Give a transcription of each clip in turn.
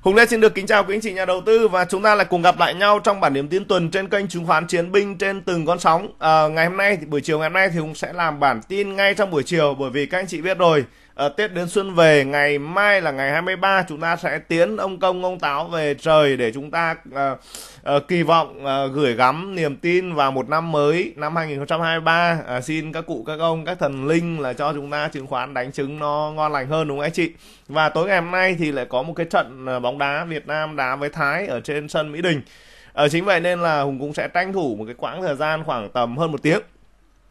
Hùng Lê xin được kính chào quý anh chị nhà đầu tư và chúng ta lại cùng gặp lại nhau trong bản điểm tin tuần trên kênh chứng khoán Chiến binh trên từng con sóng. À, ngày hôm nay thì buổi chiều ngày hôm nay thì Hùng sẽ làm bản tin ngay trong buổi chiều bởi vì các anh chị biết rồi Ờ, Tết đến xuân về ngày mai là ngày 23 chúng ta sẽ tiến ông công ông táo về trời để chúng ta à, à, kỳ vọng à, gửi gắm niềm tin vào một năm mới năm 2023 à, xin các cụ các ông các thần linh là cho chúng ta chứng khoán đánh trứng nó ngon lành hơn đúng không anh chị và tối ngày hôm nay thì lại có một cái trận bóng đá Việt Nam đá với Thái ở trên sân Mỹ Đình ở à, chính vậy nên là Hùng cũng sẽ tranh thủ một cái quãng thời gian khoảng tầm hơn một tiếng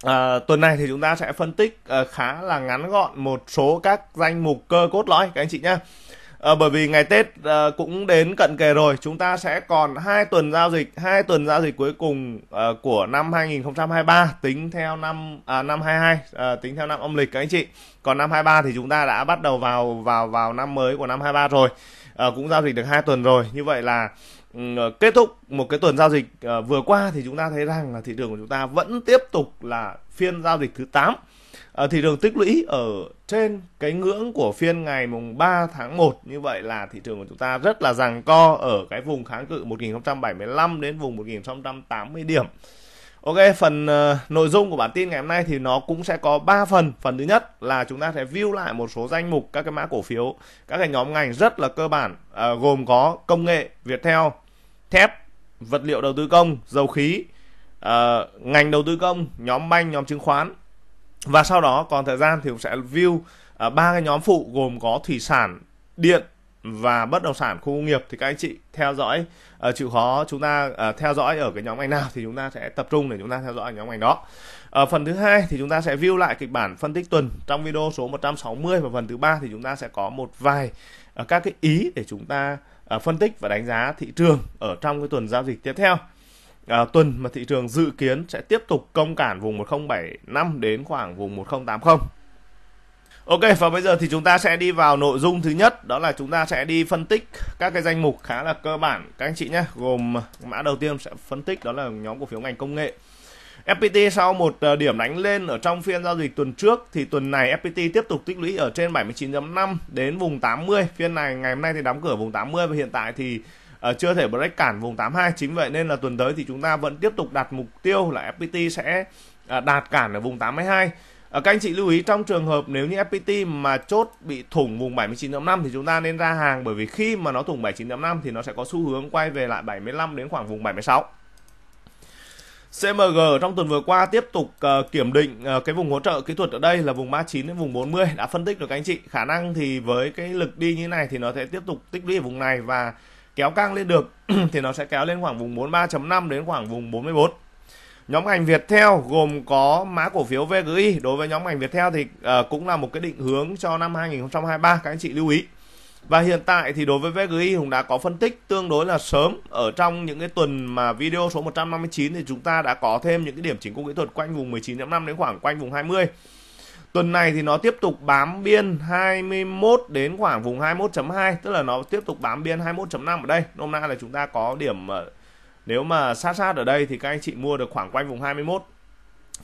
À, tuần này thì chúng ta sẽ phân tích à, khá là ngắn gọn một số các danh mục cơ cốt lõi các anh chị nhé À, ờ, bởi vì ngày Tết à, cũng đến cận kề rồi, chúng ta sẽ còn hai tuần giao dịch, hai tuần giao dịch cuối cùng à, của năm 2023 tính theo năm à, năm 22 à, tính theo năm âm lịch các anh chị. Còn năm 23 thì chúng ta đã bắt đầu vào vào vào năm mới của năm 23 rồi. À, cũng giao dịch được hai tuần rồi. Như vậy là Ờ, kết thúc một cái tuần giao dịch ờ, vừa qua thì chúng ta thấy rằng là thị trường của chúng ta vẫn tiếp tục là phiên giao dịch thứ 8 ờ, thị trường tích lũy ở trên cái ngưỡng của phiên ngày mùng 3 tháng 1 như vậy là thị trường của chúng ta rất là giằng co ở cái vùng kháng cự 1075 đến vùng 1080 điểm Ok, phần uh, nội dung của bản tin ngày hôm nay thì nó cũng sẽ có 3 phần. Phần thứ nhất là chúng ta sẽ view lại một số danh mục các cái mã cổ phiếu, các cái nhóm ngành rất là cơ bản uh, gồm có công nghệ, Viettel, thép, vật liệu đầu tư công, dầu khí, uh, ngành đầu tư công, nhóm banh, nhóm chứng khoán. Và sau đó còn thời gian thì cũng sẽ view ba uh, cái nhóm phụ gồm có thủy sản, điện và bất động sản khu công nghiệp thì các anh chị theo dõi uh, chịu khó chúng ta uh, theo dõi ở cái nhóm ngành nào thì chúng ta sẽ tập trung để chúng ta theo dõi nhóm ngành đó ở ờ, phần thứ hai thì chúng ta sẽ view lại kịch bản phân tích tuần trong video số 160 và phần thứ ba thì chúng ta sẽ có một vài uh, các cái ý để chúng ta uh, phân tích và đánh giá thị trường ở trong cái tuần giao dịch tiếp theo à, tuần mà thị trường dự kiến sẽ tiếp tục công cản vùng 1075 đến khoảng vùng 1080. Ok và bây giờ thì chúng ta sẽ đi vào nội dung thứ nhất đó là chúng ta sẽ đi phân tích các cái danh mục khá là cơ bản các anh chị nhé gồm mã đầu tiên sẽ phân tích đó là nhóm cổ phiếu ngành công nghệ FPT sau một ờ, điểm đánh lên ở trong phiên giao dịch tuần trước thì tuần này FPT tiếp tục tích lũy ở trên 79.5 đến vùng 80 phiên này ngày hôm nay thì đóng cửa vùng 80 và hiện tại thì uh, chưa thể break cản vùng 82 chính vậy nên là tuần tới thì chúng ta vẫn tiếp tục đặt mục tiêu là FPT sẽ uh, đạt cản ở vùng 82 Ờ, các anh chị lưu ý trong trường hợp nếu như FPT mà chốt bị thủng vùng 79.5 thì chúng ta nên ra hàng bởi vì khi mà nó thủng 79.5 thì nó sẽ có xu hướng quay về lại 75 đến khoảng vùng 76. CMG trong tuần vừa qua tiếp tục uh, kiểm định uh, cái vùng hỗ trợ kỹ thuật ở đây là vùng 39 đến vùng 40 đã phân tích được các anh chị. Khả năng thì với cái lực đi như này thì nó sẽ tiếp tục tích lũy ở vùng này và kéo căng lên được thì nó sẽ kéo lên khoảng vùng 43.5 đến khoảng vùng 44. Nhóm ngành Viettel gồm có mã cổ phiếu VGI. Đối với nhóm ngành Viettel thì uh, cũng là một cái định hướng cho năm 2023 các anh chị lưu ý. Và hiện tại thì đối với VGI Hùng đã có phân tích tương đối là sớm ở trong những cái tuần mà video số 159 thì chúng ta đã có thêm những cái điểm chỉnh cung kỹ thuật quanh vùng 19.5 đến khoảng quanh vùng 20. Tuần này thì nó tiếp tục bám biên 21 đến khoảng vùng 21.2 tức là nó tiếp tục bám biên 21.5 ở đây. Hôm nay là chúng ta có điểm ờ, nếu mà sát sát ở đây thì các anh chị mua được khoảng quanh vùng 21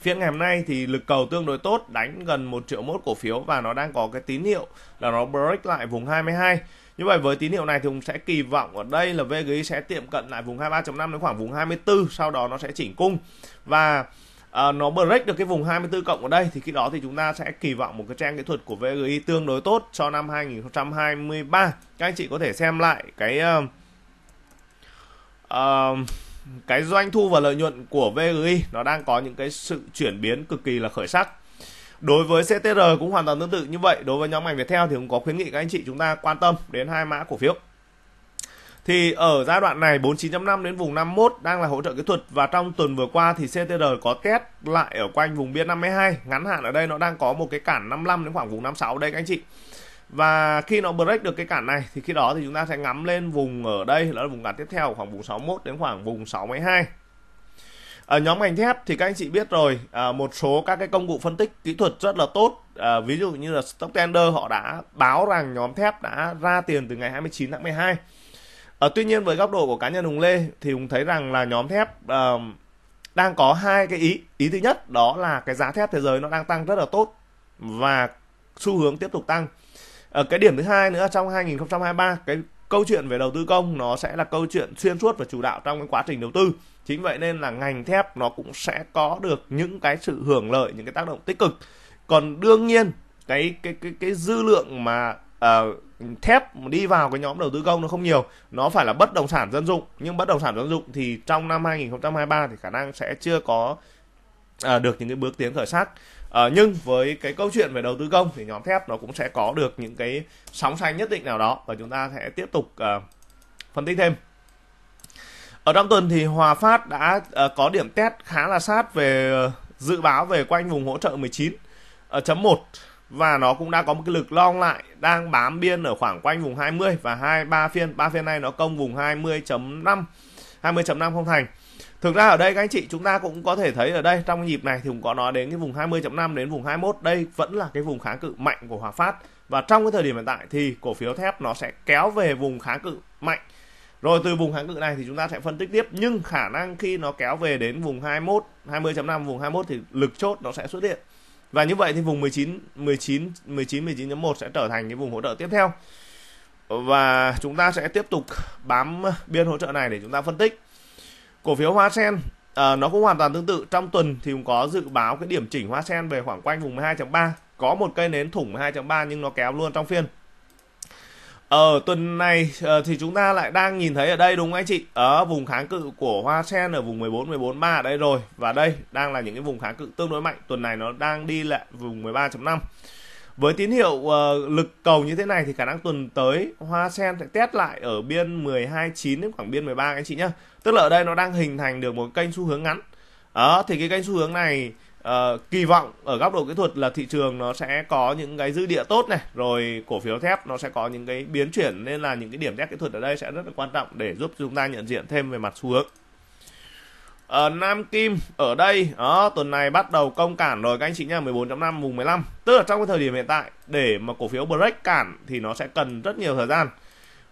phiên ngày hôm nay thì lực cầu tương đối tốt đánh gần 1 triệu mốt cổ phiếu và nó đang có cái tín hiệu là nó break lại vùng 22 như vậy với tín hiệu này thì cũng sẽ kỳ vọng ở đây là VGI sẽ tiệm cận lại vùng 23.5 đến khoảng vùng 24 sau đó nó sẽ chỉnh cung và À, nó break được cái vùng 24 cộng ở đây thì khi đó thì chúng ta sẽ kỳ vọng một cái trang kỹ thuật của VGI tương đối tốt cho năm 2023. Các anh chị có thể xem lại cái uh, cái doanh thu và lợi nhuận của VGI nó đang có những cái sự chuyển biến cực kỳ là khởi sắc đối với CTR cũng hoàn toàn tương tự như vậy đối với nhóm ngành Viettel thì cũng có khuyến nghị các anh chị chúng ta quan tâm đến hai mã cổ phiếu thì ở giai đoạn này 49.5 đến vùng 51 đang là hỗ trợ kỹ thuật và trong tuần vừa qua thì CTR có test lại ở quanh vùng biên 52 ngắn hạn ở đây nó đang có một cái cản 55 đến khoảng vùng 56 đây các anh chị và khi nó break được cái cản này thì khi đó thì chúng ta sẽ ngắm lên vùng ở đây đó là vùng cản tiếp theo khoảng vùng 61 đến khoảng vùng 62 ở nhóm ngành thép thì các anh chị biết rồi à, một số các cái công cụ phân tích kỹ thuật rất là tốt à, ví dụ như là stock Stocktender họ đã báo rằng nhóm thép đã ra tiền từ ngày 29 tháng 12 ở ờ, tuy nhiên với góc độ của cá nhân Hùng Lê thì Hùng thấy rằng là nhóm thép đang có hai cái ý ý thứ nhất đó là cái giá thép thế giới nó đang tăng rất là tốt và xu hướng tiếp tục tăng ở ờ, cái điểm thứ hai nữa trong 2023 cái câu chuyện về đầu tư công nó sẽ là câu chuyện xuyên suốt và chủ đạo trong cái quá trình đầu tư chính vậy nên là ngành thép nó cũng sẽ có được những cái sự hưởng lợi những cái tác động tích cực còn đương nhiên cái cái cái cái dư lượng mà uh, thép đi vào cái nhóm đầu tư công nó không nhiều nó phải là bất động sản dân dụng nhưng bất động sản dân dụng thì trong năm 2023 thì khả năng sẽ chưa có uh, được những cái bước tiến khởi sắc à, nhưng với cái câu chuyện về đầu tư công thì nhóm thép nó cũng sẽ có được những cái sóng xanh nhất định nào đó và chúng ta sẽ tiếp tục à, phân tích thêm ở trong tuần thì Hòa Phát đã à, có điểm test khá là sát về dự báo về quanh vùng hỗ trợ 19 ở chấm 1 và nó cũng đã có một cái lực long lại đang bám biên ở khoảng quanh vùng 20 và 23 phiên 3 phiên này nó công vùng 20.5 20.5 không thành thực ra ở đây các anh chị chúng ta cũng có thể thấy ở đây trong nhịp này thì cũng có nói đến cái vùng 20.5 đến vùng 21 đây vẫn là cái vùng kháng cự mạnh của Hòa Phát và trong cái thời điểm hiện tại thì cổ phiếu thép nó sẽ kéo về vùng kháng cự mạnh rồi từ vùng kháng cự này thì chúng ta sẽ phân tích tiếp nhưng khả năng khi nó kéo về đến vùng 21 20.5 vùng 21 thì lực chốt nó sẽ xuất hiện và như vậy thì vùng 19 19 19 19.1 sẽ trở thành cái vùng hỗ trợ tiếp theo và chúng ta sẽ tiếp tục bám biên hỗ trợ này để chúng ta phân tích cổ phiếu Hoa Sen à, nó cũng hoàn toàn tương tự trong tuần thì cũng có dự báo cái điểm chỉnh Hoa Sen về khoảng quanh vùng 12.3 có một cây nến thủng 12 3 nhưng nó kéo luôn trong phiên ở ờ, tuần này ờ, thì chúng ta lại đang nhìn thấy ở đây đúng không anh chị ở vùng kháng cự của hoa sen ở vùng 14 14 3 ở đây rồi và đây đang là những cái vùng kháng cự tương đối mạnh tuần này nó đang đi lại vùng 13.5 với tín hiệu uh, lực cầu như thế này thì khả năng tuần tới hoa sen sẽ test lại ở biên 12.9 đến khoảng biên 13 anh chị nhá tức là ở đây nó đang hình thành được một kênh xu hướng ngắn đó thì cái kênh xu hướng này uh, kỳ vọng ở góc độ kỹ thuật là thị trường nó sẽ có những cái dư địa tốt này rồi cổ phiếu thép nó sẽ có những cái biến chuyển nên là những cái điểm test kỹ thuật ở đây sẽ rất là quan trọng để giúp chúng ta nhận diện thêm về mặt xu hướng ở ờ, Nam Kim ở đây đó tuần này bắt đầu công cản rồi các anh chị nhá 14.5 vùng 15 tức là trong cái thời điểm hiện tại để mà cổ phiếu break cản thì nó sẽ cần rất nhiều thời gian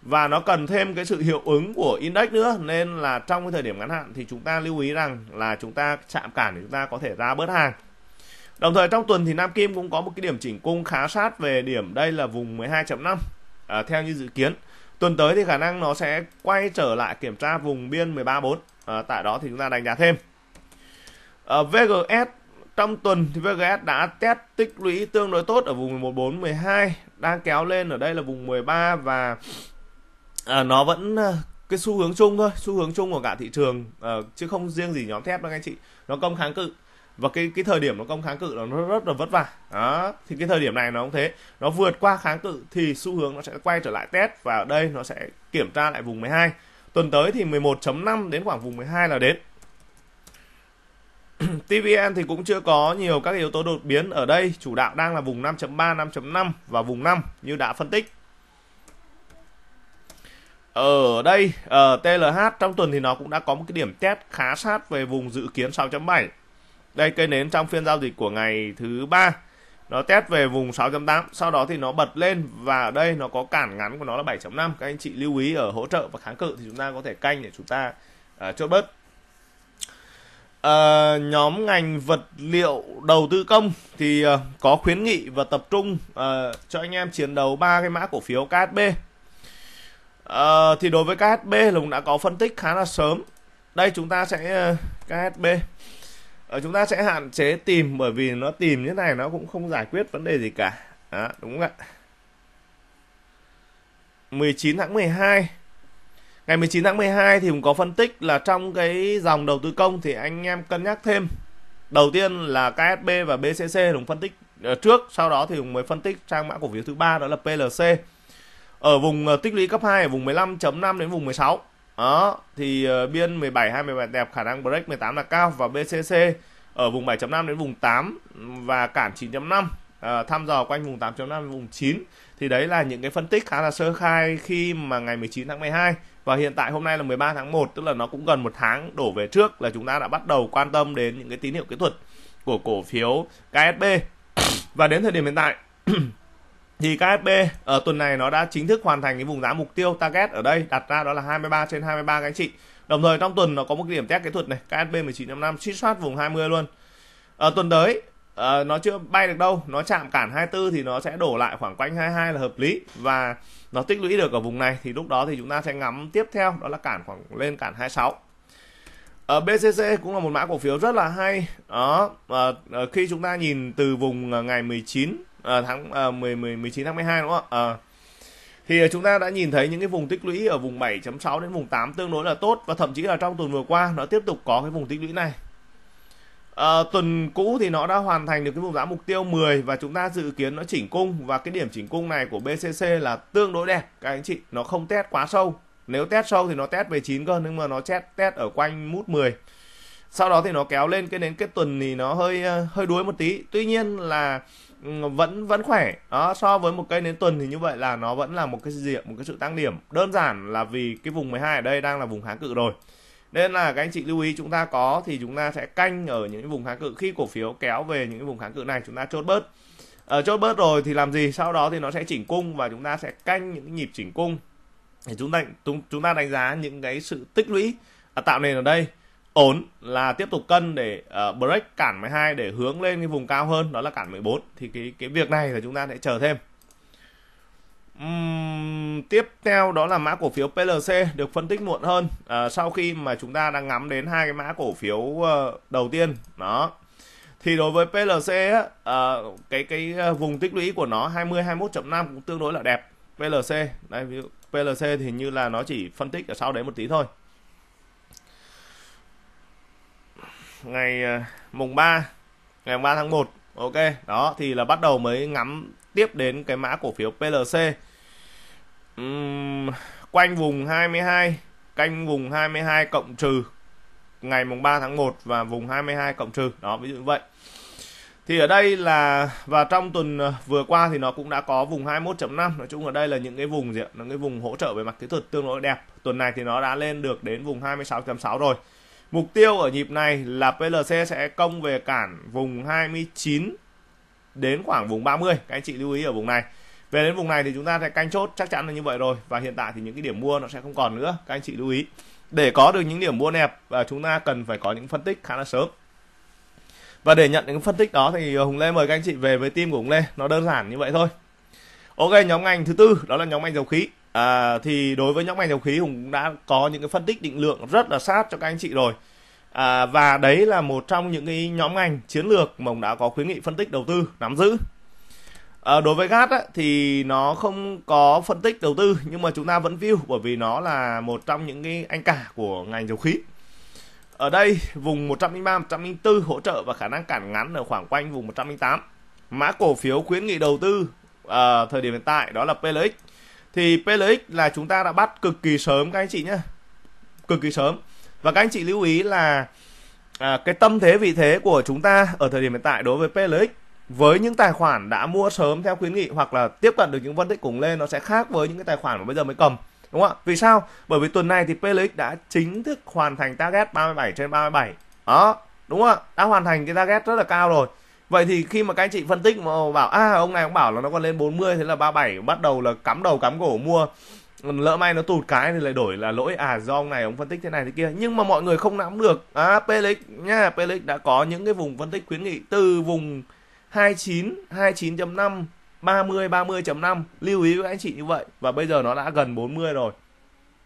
và nó cần thêm cái sự hiệu ứng của index nữa nên là trong cái thời điểm ngắn hạn thì chúng ta lưu ý rằng là chúng ta chạm cản thì chúng ta có thể ra bớt hàng đồng thời trong tuần thì Nam Kim cũng có một cái điểm chỉnh cung khá sát về điểm đây là vùng 12.5 à, ờ, theo như dự kiến tuần tới thì khả năng nó sẽ quay trở lại kiểm tra vùng biên 134 à, ờ, tại đó thì chúng ta đánh giá thêm à, ờ, VGS trong tuần thì VGS đã test tích lũy tương đối tốt ở vùng 114 12 đang kéo lên ở đây là vùng 13 và à, nó vẫn cái xu hướng chung thôi xu hướng chung của cả thị trường à, chứ không riêng gì nhóm thép đâu anh chị nó công kháng cự và cái cái thời điểm nó công kháng cự nó rất là vất vả đó thì cái thời điểm này nó cũng thế nó vượt qua kháng cự thì xu hướng nó sẽ quay trở lại test và ở đây nó sẽ kiểm tra lại vùng 12 tuần tới thì 11.5 đến khoảng vùng 12 là đến TVN thì cũng chưa có nhiều các yếu tố đột biến ở đây chủ đạo đang là vùng 5.3 5.5 và vùng 5 như đã phân tích ở đây ở ờ, TLH trong tuần thì nó cũng đã có một cái điểm test khá sát về vùng dự kiến 6.7 đây cây nến trong phiên giao dịch của ngày thứ ba nó test về vùng 6.8 sau đó thì nó bật lên và ở đây nó có cản ngắn của nó là 7.5 các anh chị lưu ý ở hỗ trợ và kháng cự thì chúng ta có thể canh để chúng ta uh, chốt bớt uh, nhóm ngành vật liệu đầu tư công thì uh, có khuyến nghị và tập trung uh, cho anh em chiến đấu ba cái mã cổ phiếu KSB uh, thì đối với KSB Lùng đã có phân tích khá là sớm đây chúng ta sẽ uh, KSB Ờ, chúng ta sẽ hạn chế tìm bởi vì nó tìm như thế này nó cũng không giải quyết vấn đề gì cả. Đó, đúng không ạ? 19 tháng 12 Ngày 19 tháng 12 thì cũng có phân tích là trong cái dòng đầu tư công thì anh em cân nhắc thêm. Đầu tiên là KSB và BCC đúng phân tích ờ, trước, sau đó thì cũng mới phân tích trang mã cổ phiếu thứ ba đó là PLC. Ở vùng ờ, tích lũy cấp 2 ở vùng 15.5 đến vùng 16 đó thì uh, biên 17 2 17 đẹp khả năng break 18 là cao và BCC ở vùng 7.5 đến vùng 8 và cản 9.5 À, ờ, thăm dò quanh vùng 8.5 vùng 9 thì đấy là những cái phân tích khá là sơ khai khi mà ngày 19 tháng 12 và hiện tại hôm nay là 13 tháng 1 tức là nó cũng gần một tháng đổ về trước là chúng ta đã bắt đầu quan tâm đến những cái tín hiệu kỹ thuật của cổ phiếu KSB và đến thời điểm hiện tại thì KFB ở ờ, tuần này nó đã chính thức hoàn thành cái vùng giá mục tiêu target ở đây đặt ra đó là 23 trên 23 các anh chị. Đồng thời trong tuần nó có một cái điểm test kỹ thuật này, KSB 1955 suýt soát vùng 20 luôn. Ở ờ, tuần tới ờ, nó chưa bay được đâu, nó chạm cản 24 thì nó sẽ đổ lại khoảng quanh 22 là hợp lý và nó tích lũy được ở vùng này thì lúc đó thì chúng ta sẽ ngắm tiếp theo đó là cản khoảng lên cản 26. Ở BCC cũng là một mã cổ phiếu rất là hay. Đó, khi chúng ta nhìn từ vùng ngày 19 à, tháng à, 10, 10 19 tháng 12 đúng không ạ? À, thì ờ, chúng ta đã nhìn thấy những cái vùng tích lũy ở vùng 7.6 đến vùng 8 tương đối là tốt và thậm chí là trong tuần vừa qua nó tiếp tục có cái vùng tích lũy này. À, tuần cũ thì nó đã hoàn thành được cái vùng giá mục tiêu 10 và chúng ta dự kiến nó chỉnh cung và cái điểm chỉnh cung này của BCC là tương đối đẹp các anh chị, nó không test quá sâu. Nếu test sâu thì nó test về 9 cơ nhưng mà nó test test ở quanh mút 10. Sau đó thì nó kéo lên cái đến kết tuần thì nó hơi hơi đuối một tí. Tuy nhiên là vẫn vẫn khỏe đó so với một cây nến tuần thì như vậy là nó vẫn là một cái gì một cái sự tăng điểm đơn giản là vì cái vùng 12 ở đây đang là vùng kháng cự rồi nên là các anh chị lưu ý chúng ta có thì chúng ta sẽ canh ở những vùng kháng cự khi cổ phiếu kéo về những vùng kháng cự này chúng ta chốt bớt ở ờ, chốt bớt rồi thì làm gì sau đó thì nó sẽ chỉnh cung và chúng ta sẽ canh những nhịp chỉnh cung để chúng ta chúng, ta đánh giá những cái sự tích lũy à, tạo nền ở đây ổn là tiếp tục cân để uh, break cản 12 để hướng lên cái vùng cao hơn đó là cản 14 thì cái cái việc này là chúng ta sẽ chờ thêm uhm, tiếp theo đó là mã cổ phiếu PLC được phân tích muộn hơn uh, sau khi mà chúng ta đang ngắm đến hai cái mã cổ phiếu uh, đầu tiên đó thì đối với PLC á, uh, cái cái vùng tích lũy của nó 20 21.5 cũng tương đối là đẹp PLC đây ví dụ PLC thì như là nó chỉ phân tích ở sau đấy một tí thôi Ờ, ngày mùng 3 ngày 3 tháng 1 ok đó thì là bắt đầu mới ngắm tiếp đến cái mã cổ phiếu PLC uhm, quanh vùng 22 canh vùng 22 cộng trừ ngày mùng 3 tháng 1 và vùng 22 cộng trừ đó ví dụ như vậy thì ở đây là và trong tuần ờ, vừa qua thì nó cũng đã có vùng 21.5 nói chung ở đây là những cái vùng gì ạ? là cái vùng hỗ trợ về mặt kỹ thuật tương đối đẹp tuần này thì nó đã lên được đến vùng 26.6 rồi Mục tiêu ở nhịp này là PLC sẽ công về cản vùng 29 đến khoảng vùng 30. Các anh chị lưu ý ở vùng này. Về đến vùng này thì chúng ta sẽ canh chốt chắc chắn là như vậy rồi và hiện tại thì những cái điểm mua nó sẽ không còn nữa. Các anh chị lưu ý. Để có được những điểm mua đẹp và chúng ta cần phải có những phân tích khá là sớm. Và để nhận những phân tích đó thì à, Hùng Lê mời các anh chị về với team của Hùng Lê. Nó đơn giản như vậy thôi. Ok, nhóm ngành thứ tư đó là nhóm ngành dầu khí à, thì đối với nhóm ngành dầu khí hùng cũng đã có những cái phân tích định lượng rất là sát cho các anh chị rồi à, và đấy là một trong những cái nhóm ngành chiến lược mà hùng đã có khuyến nghị phân tích đầu tư nắm giữ à, đối với gas thì nó không có phân tích đầu tư nhưng mà chúng ta vẫn view bởi vì nó là một trong những cái anh cả của ngành dầu khí ở đây vùng 103 104 hỗ trợ và khả năng cản ngắn ở khoảng quanh vùng 108 mã cổ phiếu khuyến nghị đầu tư à, thời điểm hiện tại đó là PLX thì PLX là chúng ta đã bắt cực kỳ sớm các anh chị nhé cực kỳ sớm và các anh chị lưu ý là à, cái tâm thế vị thế của chúng ta ở thời điểm hiện tại đối với PLX với những tài khoản đã mua sớm theo khuyến nghị hoặc là tiếp cận được những phân tích cùng lên nó sẽ khác với những cái tài khoản mà bây giờ mới cầm đúng không ạ vì sao bởi vì tuần này thì PLX đã chính thức hoàn thành target 37 trên 37 đó đúng không ạ đã hoàn thành cái target rất là cao rồi Vậy thì khi mà các anh chị phân tích mà bảo a à, ông này cũng bảo là nó còn lên 40 thế là 37 bắt đầu là cắm đầu cắm cổ mua lỡ may nó tụt cái thì lại đổi là lỗi à do ông này ông phân tích thế này thế kia nhưng mà mọi người không nắm được à Pelix nha Pelix đã có những cái vùng phân tích khuyến nghị từ vùng 29 29.5 30 30.5 lưu ý với anh chị như vậy và bây giờ nó đã gần 40 rồi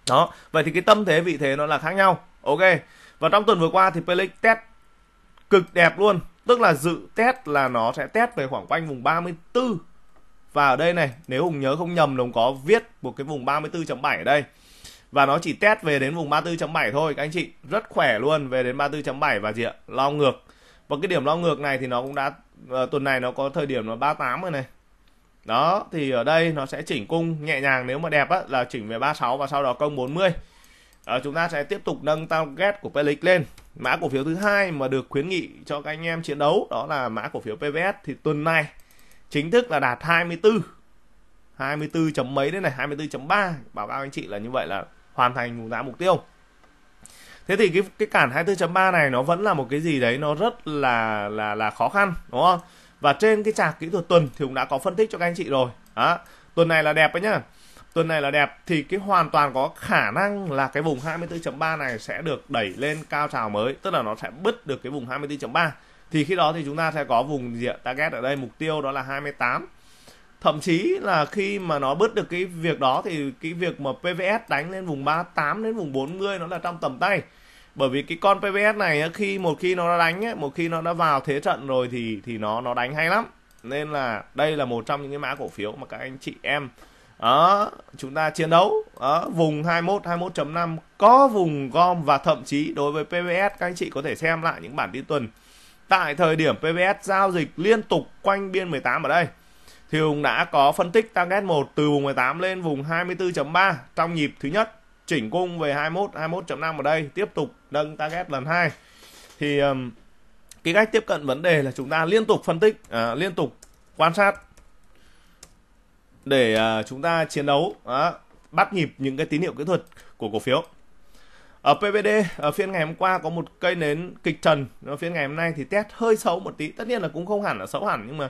đó vậy thì cái tâm thế vị thế nó là khác nhau ok và trong tuần vừa qua thì Pelix test cực đẹp luôn tức là dự test là nó sẽ test về khoảng quanh vùng 34 và ở đây này nếu Hùng nhớ không nhầm đồng có viết một cái vùng 34.7 ở đây và nó chỉ test về đến vùng 34.7 thôi các anh chị rất khỏe luôn về đến 34.7 và gì ạ lao ngược và cái điểm lo ngược này thì nó cũng đã ờ, tuần này nó có thời điểm nó 38 rồi này đó thì ở đây nó sẽ chỉnh cung nhẹ nhàng nếu mà đẹp á, là chỉnh về 36 và sau đó công 40 à, ờ, chúng ta sẽ tiếp tục nâng target của Pelix lên mã cổ phiếu thứ hai mà được khuyến nghị cho các anh em chiến đấu đó là mã cổ phiếu PVS thì tuần này chính thức là đạt 24 24 chấm mấy đấy này 24.3 báo cáo anh chị là như vậy là hoàn thành vùng giá mục tiêu thế thì cái cái cản 24.3 này nó vẫn là một cái gì đấy nó rất là là là khó khăn đúng không và trên cái chart kỹ thuật tuần thì cũng đã có phân tích cho các anh chị rồi đó tuần này là đẹp đấy nhá tuần này là đẹp thì cái hoàn toàn có khả năng là cái vùng 24.3 này sẽ được đẩy lên cao trào mới tức là nó sẽ bứt được cái vùng 24.3 thì khi đó thì chúng ta sẽ có vùng diện target ở đây mục tiêu đó là 28 thậm chí là khi mà nó bứt được cái việc đó thì cái việc mà PVS đánh lên vùng 38 đến vùng 40 nó là trong tầm tay bởi vì cái con PVS này khi một khi nó đã đánh ấy, một khi nó đã vào thế trận rồi thì thì nó nó đánh hay lắm nên là đây là một trong những cái mã cổ phiếu mà các anh chị em đó chúng ta chiến đấu đó, vùng 21 21.5 có vùng gom và thậm chí đối với PVS các anh chị có thể xem lại những bản tin tuần tại thời điểm PVS giao dịch liên tục quanh biên 18 ở đây thì Hùng đã có phân tích target 1 từ vùng 18 lên vùng 24.3 trong nhịp thứ nhất chỉnh cung về 21 21.5 ở đây tiếp tục nâng target lần 2 thì cái cách tiếp cận vấn đề là chúng ta liên tục phân tích à, liên tục quan sát để uh, chúng ta chiến đấu đó, bắt nhịp những cái tín hiệu kỹ thuật của cổ phiếu ở PVD ở phiên ngày hôm qua có một cây nến kịch trần ở phiên ngày hôm nay thì test hơi xấu một tí tất nhiên là cũng không hẳn là xấu hẳn nhưng mà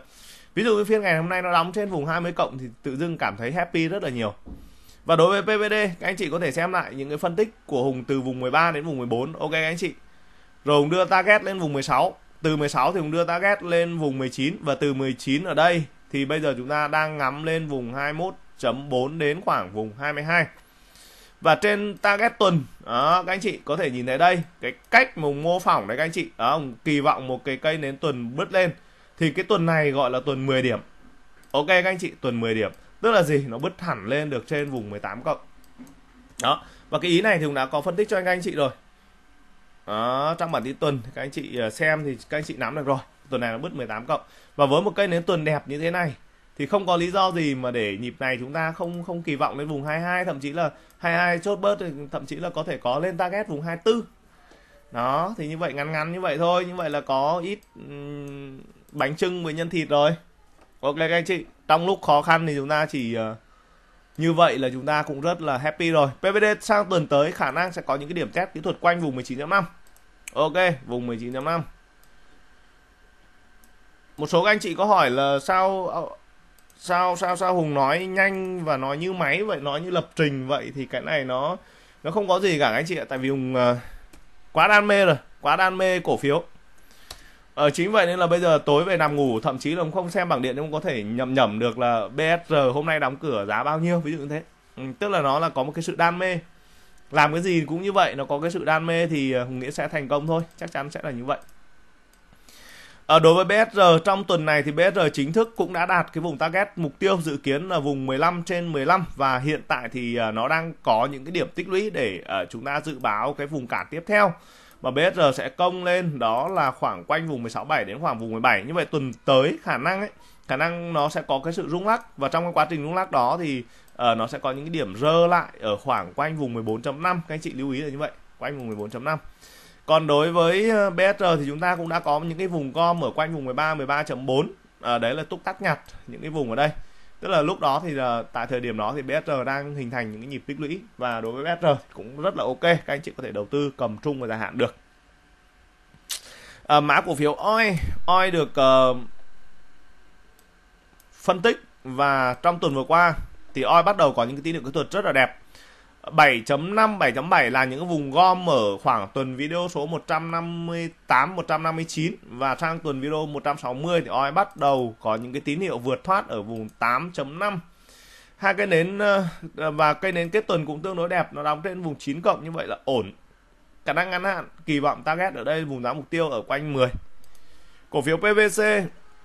ví dụ như phiên ngày hôm nay nó đóng trên vùng 20 cộng thì tự dưng cảm thấy happy rất là nhiều và đối với PVD các anh chị có thể xem lại những cái phân tích của Hùng từ vùng 13 đến vùng 14 ok các anh chị rồi Hùng đưa target lên vùng 16 từ 16 thì Hùng đưa target lên vùng 19 và từ 19 ở đây thì bây giờ chúng ta đang ngắm lên vùng 21.4 đến khoảng vùng 22 và trên target tuần đó, các anh chị có thể nhìn thấy đây cái cách mùng mô phỏng đấy các anh chị đó, kỳ vọng một cái cây nến tuần bứt lên thì cái tuần này gọi là tuần 10 điểm ok các anh chị tuần 10 điểm tức là gì nó bứt hẳn lên được trên vùng 18 cộng đó và cái ý này thì cũng đã có phân tích cho anh anh chị rồi đó, trong bản tin tuần các anh chị à, xem thì các anh chị nắm được rồi tuần này nó bứt 18 cộng và với một cây nến tuần đẹp như thế này thì không có lý do gì mà để nhịp này chúng ta không không kỳ vọng lên vùng 22 thậm chí là 22 chốt bớt thậm chí là có thể có lên target vùng 24 đó thì như vậy ngắn ngắn như vậy thôi như vậy là có ít um, bánh trưng với nhân thịt rồi ok các anh chị trong lúc khó khăn thì chúng ta chỉ uh, như vậy là chúng ta cũng rất là happy rồi PVD sang tuần tới khả năng sẽ có những cái điểm test kỹ thuật quanh vùng 19.5 ok vùng 19.5 một số các anh chị có hỏi là sao ờ, sao sao sao hùng nói nhanh và nói như máy vậy nói như lập trình vậy thì cái này nó nó không có gì cả anh chị ạ tại vì hùng uh, quá đam mê rồi quá đam mê cổ phiếu ờ, chính vậy nên là bây giờ tối về nằm ngủ thậm chí là không xem bảng điện nhưng có thể nhầm nhầm được là BSR hôm nay đóng cửa giá bao nhiêu ví dụ như thế ừ, tức là nó là có một cái sự đam mê làm cái gì cũng như vậy nó có cái sự đam mê thì ờ, hùng nghĩ sẽ thành công thôi chắc chắn sẽ là như vậy À, đối với BSR trong tuần này thì BSR chính thức cũng đã đạt cái vùng target mục tiêu dự kiến là vùng 15 trên 15 và hiện tại thì ờ, nó đang có những cái điểm tích lũy để uh, chúng ta dự báo cái vùng cản tiếp theo mà BSR sẽ công lên đó là khoảng quanh vùng 16.7 đến khoảng vùng 17 như vậy tuần tới khả năng ấy khả năng nó sẽ có cái sự rung lắc và trong cái quá trình rung lắc đó thì uh, nó sẽ có những cái điểm rơ lại ở khoảng quanh vùng 14.5 các anh chị lưu ý là như vậy quanh vùng 14.5 còn đối với ờ, BSR thì chúng ta cũng đã có những cái vùng com ở quanh vùng 13 13.4 à, đấy là túc tắc nhặt những cái vùng ở đây tức là lúc đó thì là ờ, tại thời điểm đó thì BSR đang hình thành những cái nhịp tích lũy và đối với BSR cũng rất là ok các anh chị có thể đầu tư cầm trung và dài hạn được à, mã cổ phiếu OI OI được uh, phân tích và trong tuần vừa qua thì OI bắt đầu có những cái tín hiệu kỹ thuật rất là đẹp 7.5, 7.7 là những vùng gom ở khoảng tuần video số 158, 159 và sang tuần video 160 thì OI bắt đầu có những cái tín hiệu vượt thoát ở vùng 8.5. Hai cái nến ờ, ờ, và cây nến kết tuần cũng tương đối đẹp, nó đóng trên vùng 9 cộng như vậy là ổn. Khả năng ngắn hạn, kỳ vọng target ở đây vùng giá mục tiêu ở quanh 10. Cổ phiếu PVC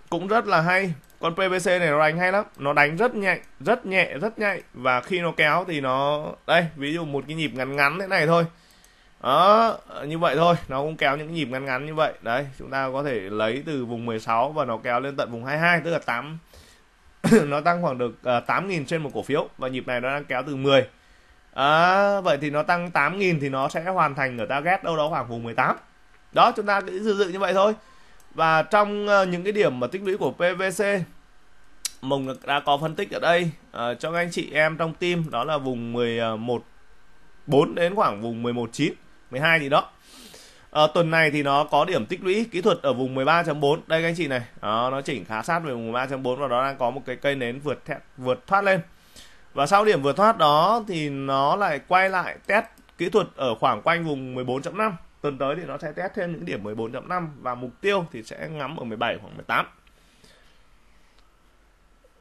cũng rất là hay, con PVC này nó đánh hay lắm nó đánh rất nhẹ rất nhẹ rất nhạy và khi nó kéo thì nó đây ví dụ một cái nhịp ngắn ngắn thế này thôi đó như vậy thôi nó cũng kéo những nhịp ngắn ngắn như vậy đấy chúng ta có thể lấy từ vùng 16 và nó kéo lên tận vùng 22 tức là 8 nó tăng khoảng được uh, à, 8.000 trên một cổ phiếu và nhịp này nó đang kéo từ 10 à, vậy thì nó tăng 8.000 thì nó sẽ hoàn thành ở target đâu đó khoảng vùng 18 đó chúng ta cứ dự dự như vậy thôi và trong ờ, những cái điểm mà tích lũy của PVC Mùng đã có phân tích ở đây uh, cho các anh chị em trong team đó là vùng 11 4 đến khoảng vùng 11 9 12 gì đó à, tuần này thì nó có điểm tích lũy kỹ thuật ở vùng 13.4 đây các anh chị này đó, nó chỉnh khá sát về vùng 13.4 và đó đang có một cái cây nến vượt thẹt, vượt thoát lên và sau điểm vượt thoát đó thì nó lại quay lại test kỹ thuật ở khoảng quanh vùng 14.5 tuần tới thì nó sẽ test thêm những điểm 14.5 và mục tiêu thì sẽ ngắm ở 17 khoảng 18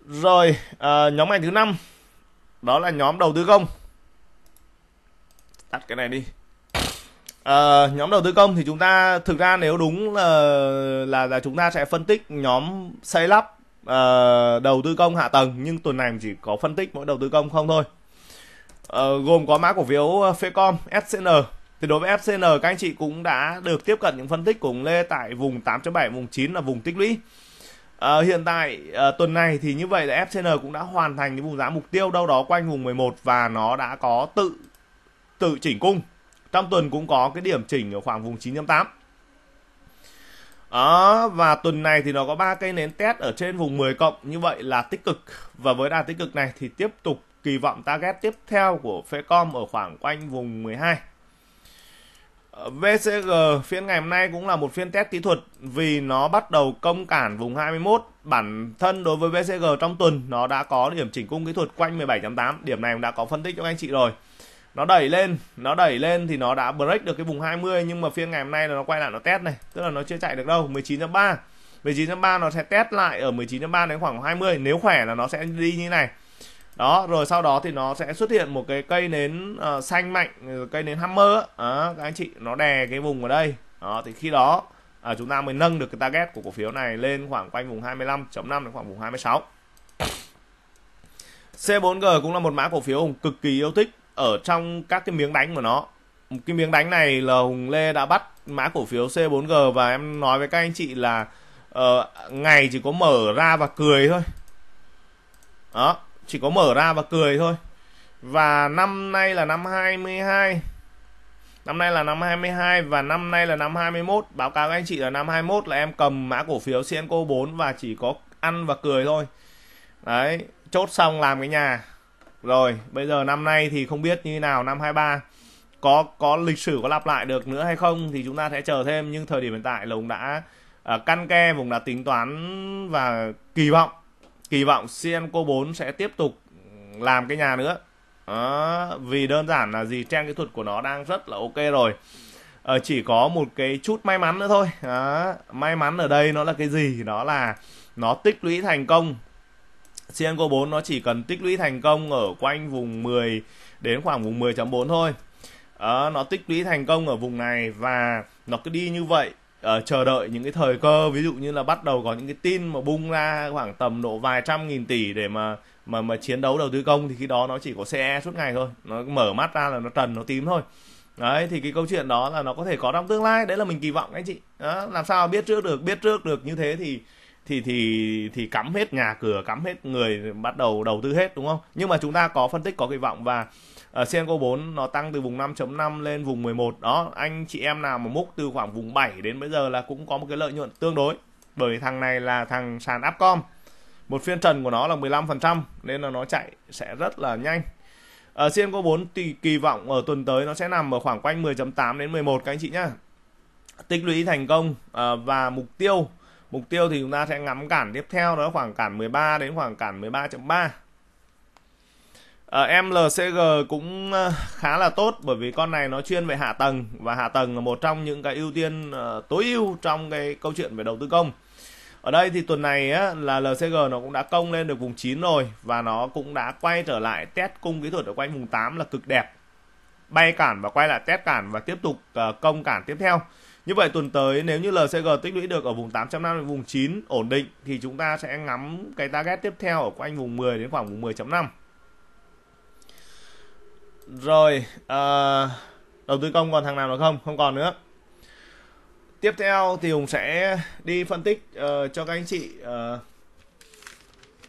rồi à, nhóm ngành thứ năm đó là nhóm đầu tư công tắt cái này đi à, nhóm đầu tư công thì chúng ta thực ra nếu đúng là là là chúng ta sẽ phân tích nhóm xây lắp uh, đầu tư công hạ tầng nhưng tuần này chỉ có phân tích mỗi đầu tư công không thôi uh, gồm có mã cổ phiếu Fecom, SCN thì đối với FCN các anh chị cũng đã được tiếp cận những phân tích của Lê tại vùng 8.7 vùng 9 là vùng tích lũy à, hiện tại à, tuần này thì như vậy là FCN cũng đã hoàn thành những vùng giá mục tiêu đâu đó quanh vùng 11 và nó đã có tự tự chỉnh cung trong tuần cũng có cái điểm chỉnh ở khoảng vùng 9.8 đó, ờ, và tuần này thì nó có ba cây nến test ở trên vùng 10 cộng như vậy là tích cực và với đà tích cực này thì tiếp tục kỳ vọng target tiếp theo của Fecom ở khoảng quanh vùng 12 Ờ, VCG phiên ngày hôm nay cũng là một phiên test kỹ thuật vì nó bắt đầu công cản vùng 21 bản thân đối với VCG trong tuần nó đã có điểm chỉnh cung kỹ thuật quanh 17.8 điểm này đã có phân tích cho anh chị rồi nó đẩy lên nó đẩy lên thì nó đã break được cái vùng 20 nhưng mà phiên ngày hôm nay là nó quay lại nó test này tức là nó chưa chạy được đâu 19.3 19.3 nó sẽ test lại ở 19.3 đến khoảng 20 nếu khỏe là nó sẽ đi như này đó rồi sau đó thì nó sẽ xuất hiện một cái cây nến uh, xanh mạnh ờ, cây nến hammer á các anh chị nó đè cái vùng ở đây đó thì khi đó à, chúng ta mới nâng được cái target của cổ phiếu này lên khoảng quanh vùng 25.5 đến khoảng vùng 26 C4G cũng là một mã cổ phiếu Hùng cực kỳ yêu thích ở trong các cái miếng đánh của nó một cái miếng đánh này là Hùng Lê đã bắt mã cổ phiếu C4G và em nói với các anh chị là uh, ngày chỉ có mở ra và cười thôi đó chỉ có mở ra và cười thôi và năm nay là năm 22 năm nay là năm 22 và năm nay là năm 21 báo cáo anh chị là năm 21 là em cầm mã cổ phiếu Cienco 4 và chỉ có ăn và cười thôi đấy chốt xong làm cái nhà rồi bây giờ năm nay thì không biết như nào năm 23 có có lịch sử có lặp lại được nữa hay không thì chúng ta sẽ chờ thêm nhưng thời điểm hiện tại lồng đã uh, căn ke vùng đã tính toán và kỳ vọng kỳ vọng Siemco 4 sẽ tiếp tục làm cái nhà nữa đó, vì đơn giản là gì trang kỹ thuật của nó đang rất là ok rồi ờ, chỉ có một cái chút may mắn nữa thôi đó, may mắn ở đây nó là cái gì đó là nó tích lũy thành công Sienco 4 nó chỉ cần tích lũy thành công ở quanh vùng 10 đến khoảng vùng 10.4 thôi đó, nó tích lũy thành công ở vùng này và nó cứ đi như vậy uh, chờ đợi những cái thời cơ ví dụ như là bắt đầu có những cái tin mà bung ra khoảng tầm độ vài trăm nghìn tỷ để mà mà mà chiến đấu đầu tư công thì khi đó nó chỉ có xe suốt ngày thôi nó mở mắt ra là nó trần nó tím thôi đấy thì cái câu chuyện đó là nó có thể có trong tương lai đấy là mình kỳ vọng anh chị đó, làm sao biết trước được biết trước được như thế thì thì thì thì cắm hết nhà cửa cắm hết người bắt đầu đầu tư hết đúng không nhưng mà chúng ta có phân tích có kỳ vọng và uh, CNCO 4 nó tăng từ vùng 5.5 lên vùng 11 đó anh chị em nào mà múc từ khoảng vùng 7 đến bây giờ là cũng có một cái lợi nhuận tương đối bởi thằng này là thằng sàn Upcom một phiên trần của nó là 15% nên là nó chạy sẽ rất là nhanh ở uh, CNCO 4 thì kỳ vọng ở tuần tới nó sẽ nằm ở khoảng quanh 10.8 đến 11 các anh chị nhá tích lũy thành công uh, và mục tiêu mục tiêu thì chúng ta sẽ ngắm cản tiếp theo đó khoảng cản 13 đến khoảng cản 13.3 À, em LCG cũng ờ, khá là tốt bởi vì con này nó chuyên về hạ tầng và hạ tầng là một trong những cái ưu tiên ờ, tối ưu trong cái câu chuyện về đầu tư công. Ở đây thì tuần này á, là LCG nó cũng đã công lên được vùng 9 rồi và nó cũng đã quay trở lại test cung kỹ thuật ở quanh vùng 8 là cực đẹp. Bay cản và quay lại test cản và tiếp tục công cản tiếp theo. Như vậy tuần tới nếu như LCG tích lũy được ở vùng 8.5 đến vùng 9 ổn định thì chúng ta sẽ ngắm cái target tiếp theo ở quanh vùng 10 đến khoảng vùng 10.5 rồi à, đầu tư công còn thằng nào nữa không không còn nữa tiếp theo thì hùng sẽ đi phân tích uh, cho các anh chị uh,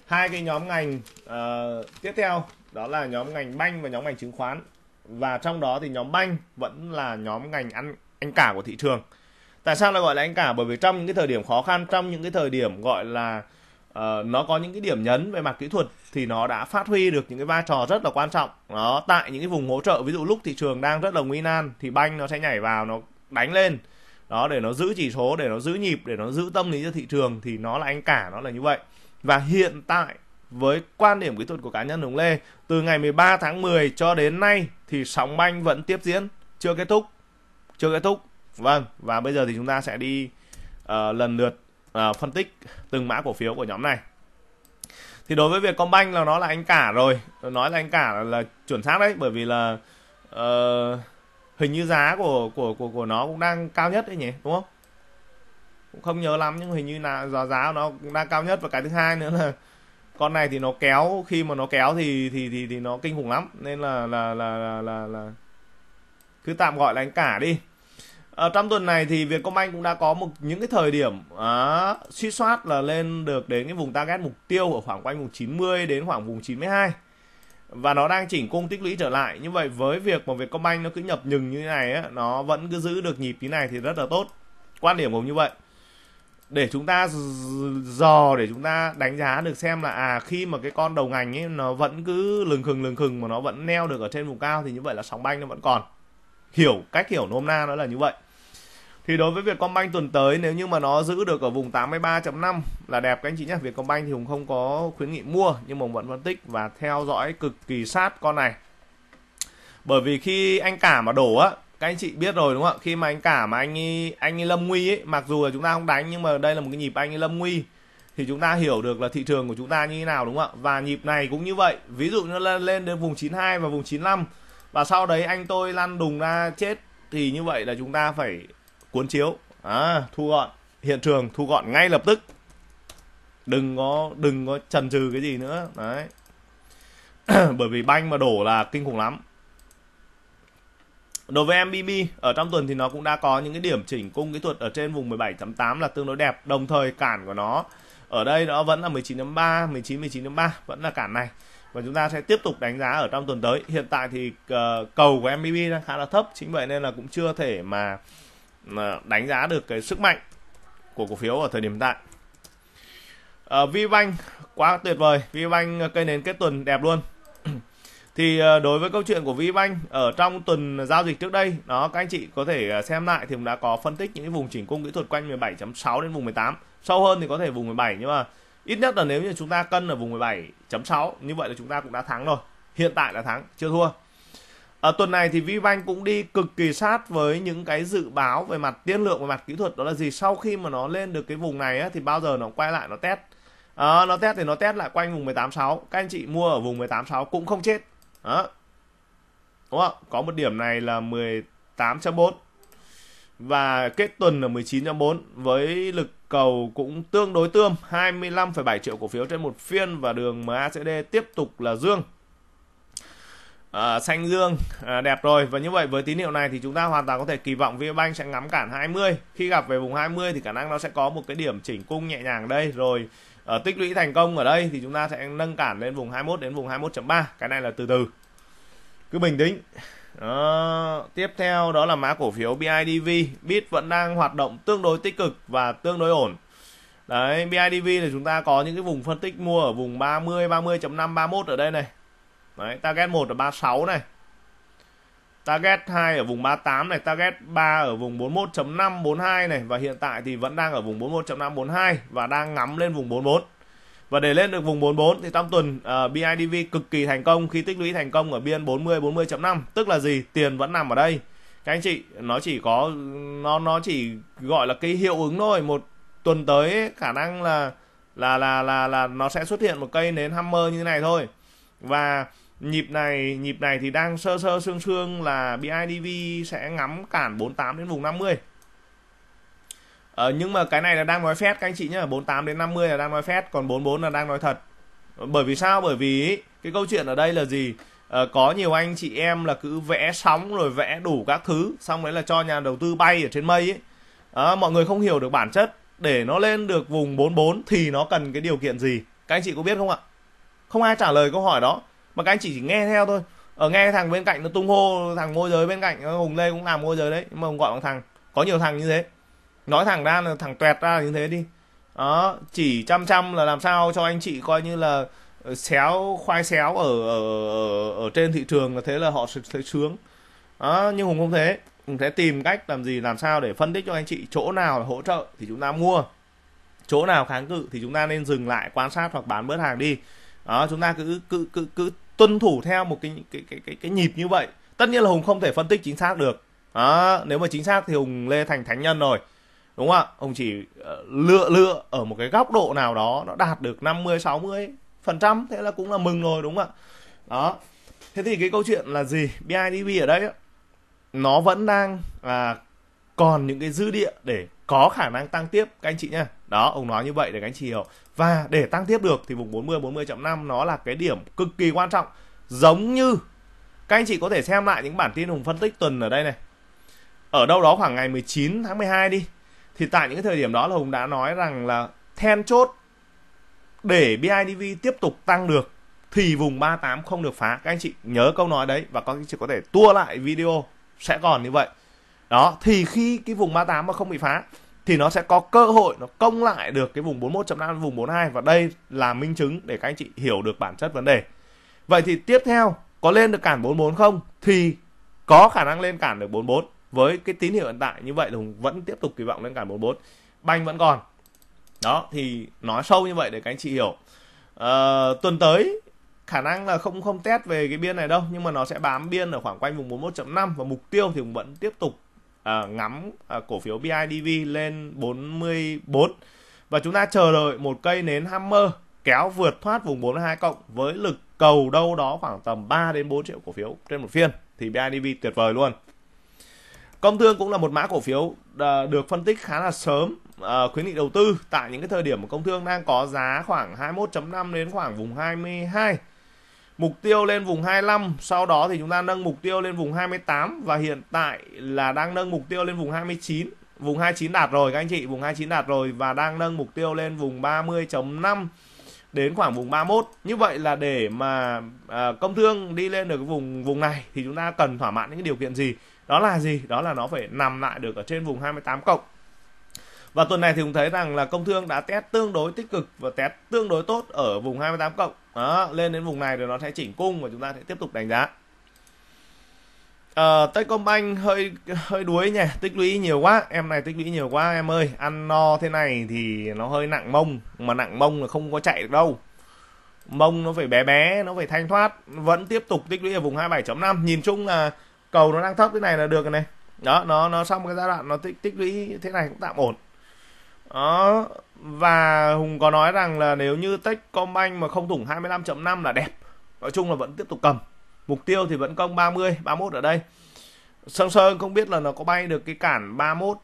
hai cái nhóm ngành uh, tiếp theo đó là nhóm ngành banh và nhóm ngành chứng khoán và trong đó thì nhóm banh vẫn là nhóm ngành ăn anh cả của thị trường tại sao lại gọi là anh cả bởi vì trong những cái thời điểm khó khăn trong những cái thời điểm gọi là uh, nó có những cái điểm nhấn về mặt kỹ thuật thì nó đã phát huy được những cái vai trò rất là quan trọng nó tại những cái vùng hỗ trợ ví dụ lúc thị trường đang rất là nguy nan thì banh nó sẽ nhảy vào nó đánh lên đó để nó giữ chỉ số để nó giữ nhịp để nó giữ tâm lý cho thị trường thì nó là anh cả nó là như vậy và hiện tại với quan điểm kỹ thuật của cá nhân Hồng Lê từ ngày 13 tháng 10 cho đến nay thì sóng banh vẫn tiếp diễn chưa kết thúc chưa kết thúc vâng và bây giờ thì chúng ta sẽ đi uh, lần lượt Ờ, phân tích từng mã cổ phiếu của nhóm này thì đối với việc Vietcombank là nó là anh cả rồi nói là anh cả là, là chuẩn xác đấy bởi vì là uh, hình như giá của của của của nó cũng đang cao nhất đấy nhỉ đúng không cũng không nhớ lắm nhưng hình như là giá giá của nó cũng đang cao nhất và cái thứ hai nữa là con này thì nó kéo khi mà nó kéo thì thì thì thì nó kinh khủng lắm nên là là là là là, là cứ tạm gọi là anh cả đi À, trong tuần này thì Vietcombank cũng đã có một những cái thời điểm à, suy soát là lên được đến cái vùng target mục tiêu ở khoảng quanh vùng 90 đến khoảng vùng 92 và nó đang chỉnh cung tích lũy trở lại như vậy với việc mà Vietcombank nó cứ nhập nhừng như thế này á, nó vẫn cứ giữ được nhịp như này thì rất là tốt quan điểm cũng như vậy để chúng ta dò để chúng ta đánh giá được xem là à khi mà cái con đầu ngành ấy nó vẫn cứ lừng khừng lừng khừng mà nó vẫn neo được ở trên vùng cao thì như vậy là sóng banh nó vẫn còn hiểu cách hiểu nôm na nó là như vậy thì đối với Vietcombank tuần tới nếu như mà nó giữ được ở vùng 83.5 là đẹp các anh chị nhé Vietcombank thì Hùng không có khuyến nghị mua nhưng mà vẫn phân tích và theo dõi cực kỳ sát con này bởi vì khi anh cả mà đổ á các anh chị biết rồi đúng không ạ khi mà anh cả mà anh ấy, anh ấy lâm nguy ấy mặc dù là chúng ta không đánh nhưng mà đây là một cái nhịp anh ấy lâm nguy thì chúng ta hiểu được là thị trường của chúng ta như thế nào đúng không ạ và nhịp này cũng như vậy ví dụ như lên, lên đến vùng 92 và vùng 95 và sau đấy anh tôi lăn đùng ra chết thì như vậy là chúng ta phải cuốn chiếu à, thu gọn hiện trường thu gọn ngay lập tức đừng có đừng có chần chừ cái gì nữa đấy bởi vì banh mà đổ là kinh khủng lắm đối với MBB ở trong tuần thì nó cũng đã có những cái điểm chỉnh cung kỹ thuật ở trên vùng 17.8 là tương đối đẹp đồng thời cản của nó ở đây nó vẫn là 19.3 19 19.3 vẫn là cản này và chúng ta sẽ tiếp tục đánh giá ở trong tuần tới hiện tại thì ờ, cầu của MBB đang khá là thấp chính vậy nên là cũng chưa thể mà Ờ, đánh giá được cái sức mạnh của cổ phiếu ở thời điểm tại uh, ờ, VBank quá tuyệt vời VBank ờ, cây nến kết tuần đẹp luôn thì đối với câu chuyện của VBank ở trong tuần giao dịch trước đây nó các anh chị có thể xem lại thì cũng đã có phân tích những vùng chỉnh cung kỹ thuật quanh 17.6 đến vùng 18 sâu hơn thì có thể vùng 17 nhưng mà ít nhất là nếu như chúng ta cân ở vùng 17.6 như vậy là chúng ta cũng đã thắng rồi hiện tại là thắng chưa thua À, tuần này thì VBank cũng đi cực kỳ sát với những cái dự báo về mặt tiên lượng về mặt kỹ thuật đó là gì sau khi mà nó lên được cái vùng này á, thì bao giờ nó quay lại nó test à, nó test thì nó test lại quanh vùng 186 các anh chị mua ở vùng 186 cũng không chết đó đúng không có một điểm này là 18.4 và kết tuần là 19.4 với lực cầu cũng tương đối tương 25,7 triệu cổ phiếu trên một phiên và đường MACD tiếp tục là dương Ờ, xanh dương à, đẹp rồi và như vậy với tín hiệu này thì chúng ta hoàn toàn có thể kỳ vọng VBank sẽ ngắm cản 20 khi gặp về vùng 20 thì khả năng nó sẽ có một cái điểm chỉnh cung nhẹ nhàng đây rồi ở ờ, tích lũy thành công ở đây thì chúng ta sẽ nâng cản lên vùng 21 đến vùng 21.3 cái này là từ từ cứ bình tĩnh à, tiếp theo đó là mã cổ phiếu BIDV BIT vẫn đang hoạt động tương đối tích cực và tương đối ổn đấy BIDV là chúng ta có những cái vùng phân tích mua ở vùng 30 30.5 31 ở đây này Đấy, target 1 là 36 này. Target 2 ở vùng 38 này, target 3 ở vùng 41.542 này và hiện tại thì vẫn đang ở vùng 41.542 và đang ngắm lên vùng 44. Và để lên được vùng 44 thì trong tuần uh, ờ, BIDV cực kỳ thành công khi tích lũy thành công ở biên 40 40.5, tức là gì? Tiền vẫn nằm ở đây. Các anh chị, nó chỉ có nó nó chỉ gọi là cái hiệu ứng thôi, một tuần tới ấy, khả năng là là là là là nó sẽ xuất hiện một cây nến hammer như thế này thôi. Và nhịp này nhịp này thì đang sơ sơ xương xương là BIDV sẽ ngắm cản 48 đến vùng 50 ờ, nhưng mà cái này là đang nói phép các anh chị nhá 48 đến 50 là đang nói phép còn 44 là đang nói thật bởi vì sao bởi vì cái câu chuyện ở đây là gì ờ, có nhiều anh chị em là cứ vẽ sóng rồi vẽ đủ các thứ xong đấy là cho nhà đầu tư bay ở trên mây ấy à, mọi người không hiểu được bản chất để nó lên được vùng 44 thì nó cần cái điều kiện gì các anh chị có biết không ạ không ai trả lời câu hỏi đó mà các anh chỉ, chỉ nghe theo thôi ở ờ, nghe thằng bên cạnh nó tung hô thằng môi giới bên cạnh hùng lê cũng làm môi giới đấy mà không gọi bằng thằng có nhiều thằng như thế nói thẳng ra là thằng tuẹt ra là như thế đi đó chỉ chăm chăm là làm sao cho anh chị coi như là ờ, xéo khoai xéo ở ở ở trên thị trường là thế là họ sẽ sướng đó nhưng hùng không thế hùng sẽ tìm cách làm gì làm sao để phân tích cho anh chị chỗ nào là hỗ trợ thì chúng ta mua chỗ nào kháng cự thì chúng ta nên dừng lại quan sát hoặc bán bớt hàng đi đó chúng ta cứ cứ cứ cứ tuân thủ theo một cái cái cái cái, cái nhịp như vậy tất nhiên là hùng không thể phân tích chính xác được đó, nếu mà chính xác thì hùng lê thành thánh nhân rồi đúng không ạ hùng chỉ ờ, lựa lựa ở một cái góc độ nào đó nó đạt được 50 60 phần trăm thế là cũng là mừng rồi đúng không ạ đó thế thì cái câu chuyện là gì bidv ở đây nó vẫn đang à, còn những cái dư địa để có khả năng tăng tiếp các anh chị nhá. Đó, ông nói như vậy để các anh chị hiểu. Và để tăng tiếp được thì vùng 40 40.5 nó là cái điểm cực kỳ quan trọng. Giống như các anh chị có thể xem lại những bản tin Hùng phân tích tuần ở đây này. Ở đâu đó khoảng ngày 19 tháng 12 đi. Thì tại những cái thời điểm đó là Hùng đã nói rằng là then chốt để BIDV tiếp tục tăng được thì vùng 38 không được phá. Các anh chị nhớ câu nói đấy và các anh chị có thể tua lại video sẽ còn như vậy đó thì khi cái vùng 38 mà không bị phá thì nó sẽ có cơ hội nó công lại được cái vùng 41.5 vùng 42 và đây là minh chứng để các anh chị hiểu được bản chất vấn đề. Vậy thì tiếp theo có lên được cản 44 không thì có khả năng lên cản được 44 với cái tín hiệu hiện tại như vậy thì Hùng vẫn tiếp tục kỳ vọng lên cản 44 banh vẫn còn đó thì nói sâu như vậy để các anh chị hiểu à, tuần tới khả năng là không không test về cái biên này đâu nhưng mà nó sẽ bám biên ở khoảng quanh vùng 41.5 và mục tiêu thì Hùng vẫn tiếp tục Ờ, ngắm ờ, cổ phiếu BIDV lên 44 và chúng ta chờ đợi một cây nến hammer kéo vượt thoát vùng 42 cộng với lực cầu đâu đó khoảng tầm 3 đến 4 triệu cổ phiếu trên một phiên thì BIDV tuyệt vời luôn. Công thương cũng là một mã cổ phiếu ờ, được phân tích khá là sớm khuyến nghị đầu tư tại những cái thời điểm mà công thương đang có giá khoảng 21.5 đến khoảng vùng 22 mục tiêu lên vùng 25 sau đó thì chúng ta nâng mục tiêu lên vùng 28 và hiện tại là đang nâng mục tiêu lên vùng 29 vùng 29 đạt rồi các anh chị vùng 29 đạt rồi và đang nâng mục tiêu lên vùng 30.5 đến khoảng vùng 31 như vậy là để mà à, công thương đi lên được cái vùng vùng này thì chúng ta cần thỏa mãn những điều kiện gì đó là gì đó là nó phải nằm lại được ở trên vùng 28 cộng và tuần này thì cũng thấy rằng là công thương đã test tương đối tích cực và test tương đối tốt ở vùng 28 cộng. Đó, lên đến vùng này rồi nó sẽ chỉnh cung và chúng ta sẽ tiếp tục đánh giá. À, ờ, Techcombank hơi hơi đuối nhỉ, tích lũy nhiều quá, em này tích lũy nhiều quá em ơi, ăn no thế này thì nó hơi nặng mông, mà nặng mông là không có chạy được đâu. Mông nó phải bé bé, nó phải thanh thoát, vẫn tiếp tục tích lũy ở vùng 27.5, nhìn chung là cầu nó đang thấp thế này là được rồi này. Đó, nó nó xong cái giai đoạn nó tích tích lũy thế này cũng tạm ổn đó và Hùng có nói rằng là nếu như Techcombank mà không thủng 25.5 là đẹp nói chung là vẫn tiếp tục cầm mục tiêu thì vẫn công 30 31 ở đây Sơn Sơn không biết là nó có bay được cái cản 31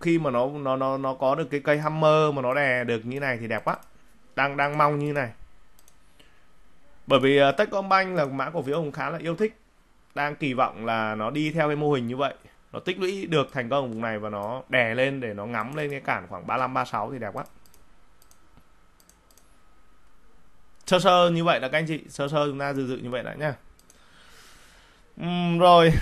khi mà nó nó nó nó có được cái cây hammer mà nó đè được như này thì đẹp quá đang đang mong như này bởi vì ờ, Techcombank là mã cổ phiếu ông khá là yêu thích đang kỳ vọng là nó đi theo cái mô hình như vậy nó tích lũy được thành công vùng này và nó đè lên để nó ngắm lên cái cản khoảng 35 36 thì đẹp quá. Sơ sơ như vậy là các anh chị, sơ sơ chúng ta dự dự như vậy đã nhá. Uhm, rồi,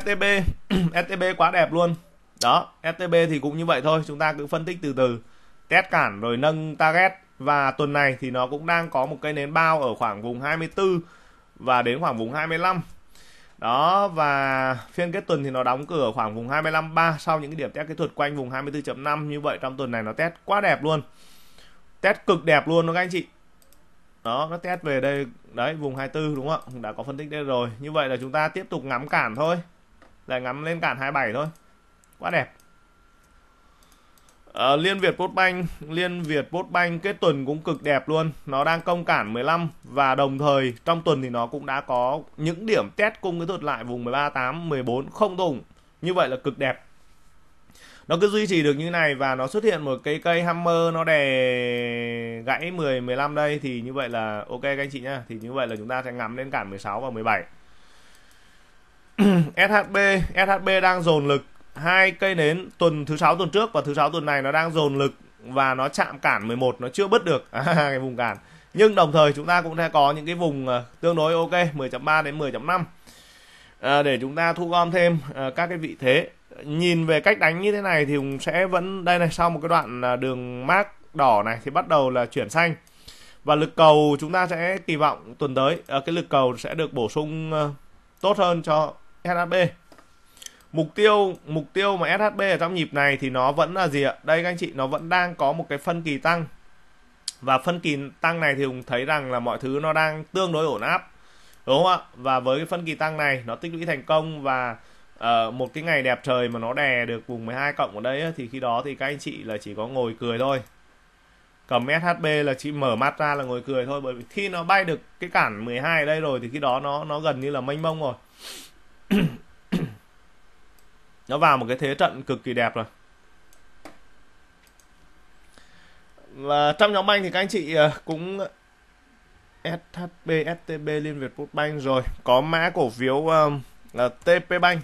STB, STB quá đẹp luôn. Đó, STB thì cũng như vậy thôi, chúng ta cứ phân tích từ từ. Test cản rồi nâng target và tuần này thì nó cũng đang có một cây nến bao ở khoảng vùng 24 và đến khoảng vùng 25 đó và phiên kết tuần thì nó đóng cửa khoảng vùng 25.3 sau những cái điểm test kỹ thuật quanh vùng 24.5 như vậy trong tuần này nó test quá đẹp luôn test cực đẹp luôn đó các anh chị đó nó test về đây đấy vùng 24 đúng không đã có phân tích đây rồi như vậy là chúng ta tiếp tục ngắm cản thôi lại ngắm lên cản 27 thôi quá đẹp À, Liên Việt Postbank, Liên Việt Postbank cái tuần cũng cực đẹp luôn. Nó đang công cản 15 và đồng thời trong tuần thì nó cũng đã có những điểm test cung cái thuật lại vùng 13 8 14 không thùng Như vậy là cực đẹp. Nó cứ duy trì được như này và nó xuất hiện một cái cây hammer nó đè gãy 10 15 đây thì như vậy là ok các anh chị nhá. Thì như vậy là chúng ta sẽ ngắm lên cản 16 và 17. SHB, SHB đang dồn lực hai cây nến tuần thứ sáu tuần trước và thứ sáu tuần này nó đang dồn lực và nó chạm cản 11 nó chưa bứt được à, cái vùng cản nhưng đồng thời chúng ta cũng sẽ có những cái vùng ờ, tương đối ok 10.3 đến 10.5 à, ờ, để chúng ta thu gom thêm ờ, các cái vị thế nhìn về cách đánh như thế này thì Hùng sẽ vẫn đây này sau một cái đoạn đường mát đỏ này thì bắt đầu là chuyển xanh và lực cầu chúng ta sẽ kỳ vọng tuần tới cái lực cầu sẽ được bổ sung tốt hơn cho SHB mục tiêu mục tiêu mà SHB ở trong nhịp này thì nó vẫn là gì ạ đây các anh chị nó vẫn đang có một cái phân kỳ tăng và phân kỳ tăng này thì hùng thấy rằng là mọi thứ nó đang tương đối ổn áp đúng không ạ và với cái phân kỳ tăng này nó tích lũy thành công và uh, một cái ngày đẹp trời mà nó đè được vùng 12 cộng ở đây thì khi đó thì các anh chị là chỉ có ngồi cười thôi cầm SHB là chỉ mở mắt ra là ngồi cười thôi bởi vì khi nó bay được cái cản 12 ở đây rồi thì khi đó nó nó gần như là mênh mông rồi nó vào một cái thế trận cực kỳ đẹp rồi và trong nhóm banh thì các anh chị ờ, cũng SHB, STB, Liên Việt banh rồi có mã cổ phiếu um, là TP banh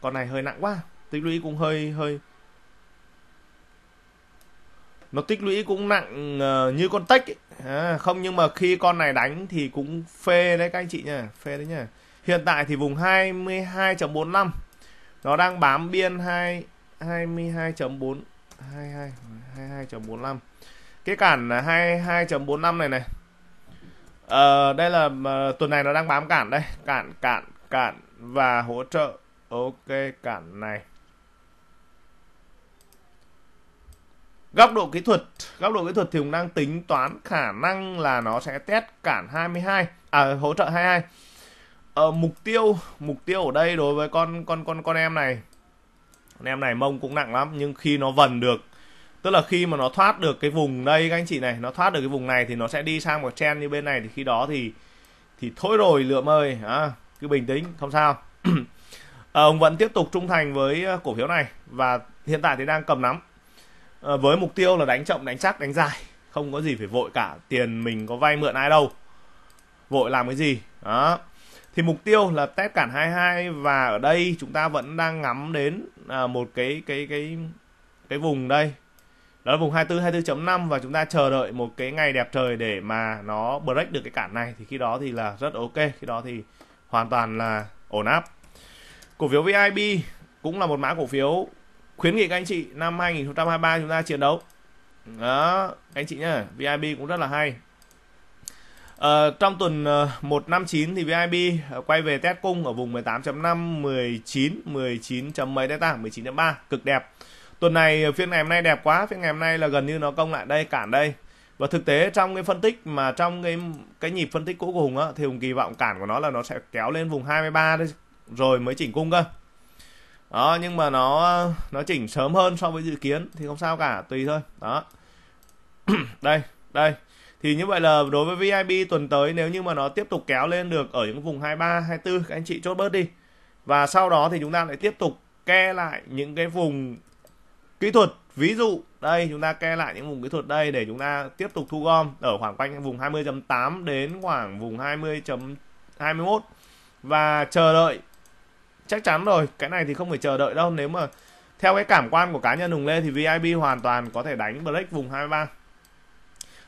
con này hơi nặng quá tích lũy cũng hơi hơi nó tích lũy cũng nặng uh, như con tách à, không nhưng mà khi con này đánh thì cũng phê đấy các anh chị nha phê đấy nha hiện tại thì vùng 22.45 nó đang bám biên 2 22.4 22 22.45 cái cản 22.45 này này à, đây là ờ, tuần này nó đang bám cản đây cản cản cản và hỗ trợ ok cản này góc độ kỹ thuật góc độ kỹ thuật thì cũng đang tính toán khả năng là nó sẽ test cản 22 à hỗ trợ 22 ờ, mục tiêu mục tiêu ở đây đối với con con con con em này con em này mông cũng nặng lắm nhưng khi nó vần được tức là khi mà nó thoát được cái vùng đây các anh chị này nó thoát được cái vùng này thì nó sẽ đi sang một chen như bên này thì khi đó thì thì thôi rồi lượm ơi à, cứ bình tĩnh không sao à, ông vẫn tiếp tục trung thành với ờ, cổ phiếu này và hiện tại thì đang cầm nắm à, với mục tiêu là đánh chậm đánh chắc đánh dài không có gì phải vội cả tiền mình có vay mượn ai đâu vội làm cái gì đó thì mục tiêu là test cản 22 và ở đây chúng ta vẫn đang ngắm đến à, một cái cái cái cái vùng đây đó là vùng 24 24.5 và chúng ta chờ đợi một cái ngày đẹp trời để mà nó break được cái cản này thì khi đó thì là rất ok khi đó thì hoàn toàn là ổn áp cổ phiếu VIB cũng là một mã cổ phiếu khuyến nghị các anh chị năm 2023 chúng ta chiến đấu đó anh chị nhá VIB cũng rất là hay Ờ, trong tuần 159 ờ, thì VIB ờ, quay về test cung ở vùng 18.5, 19, 19 mấy delta, 19.3 cực đẹp. Tuần này ờ, phiên ngày hôm nay đẹp quá, phiên ngày hôm nay là gần như nó công lại đây cản đây. Và thực tế trong cái phân tích mà trong cái cái nhịp phân tích cũ của Hùng á thì Hùng kỳ vọng cản của nó là nó sẽ kéo lên vùng 23 đây, rồi mới chỉnh cung cơ. Đó nhưng mà nó nó chỉnh sớm hơn so với dự kiến thì không sao cả, tùy thôi. Đó. đây, đây thì như vậy là đối với VIP tuần tới nếu như mà nó tiếp tục kéo lên được ở những vùng 23 24 các anh chị chốt bớt đi và sau đó thì chúng ta lại tiếp tục ke lại những cái vùng kỹ thuật ví dụ đây chúng ta ke lại những vùng kỹ thuật đây để chúng ta tiếp tục thu gom ở khoảng quanh vùng 20.8 đến khoảng vùng 20.21 và chờ đợi chắc chắn rồi cái này thì không phải chờ đợi đâu nếu mà theo cái cảm quan của cá nhân Hùng Lê thì VIP hoàn toàn có thể đánh break vùng 23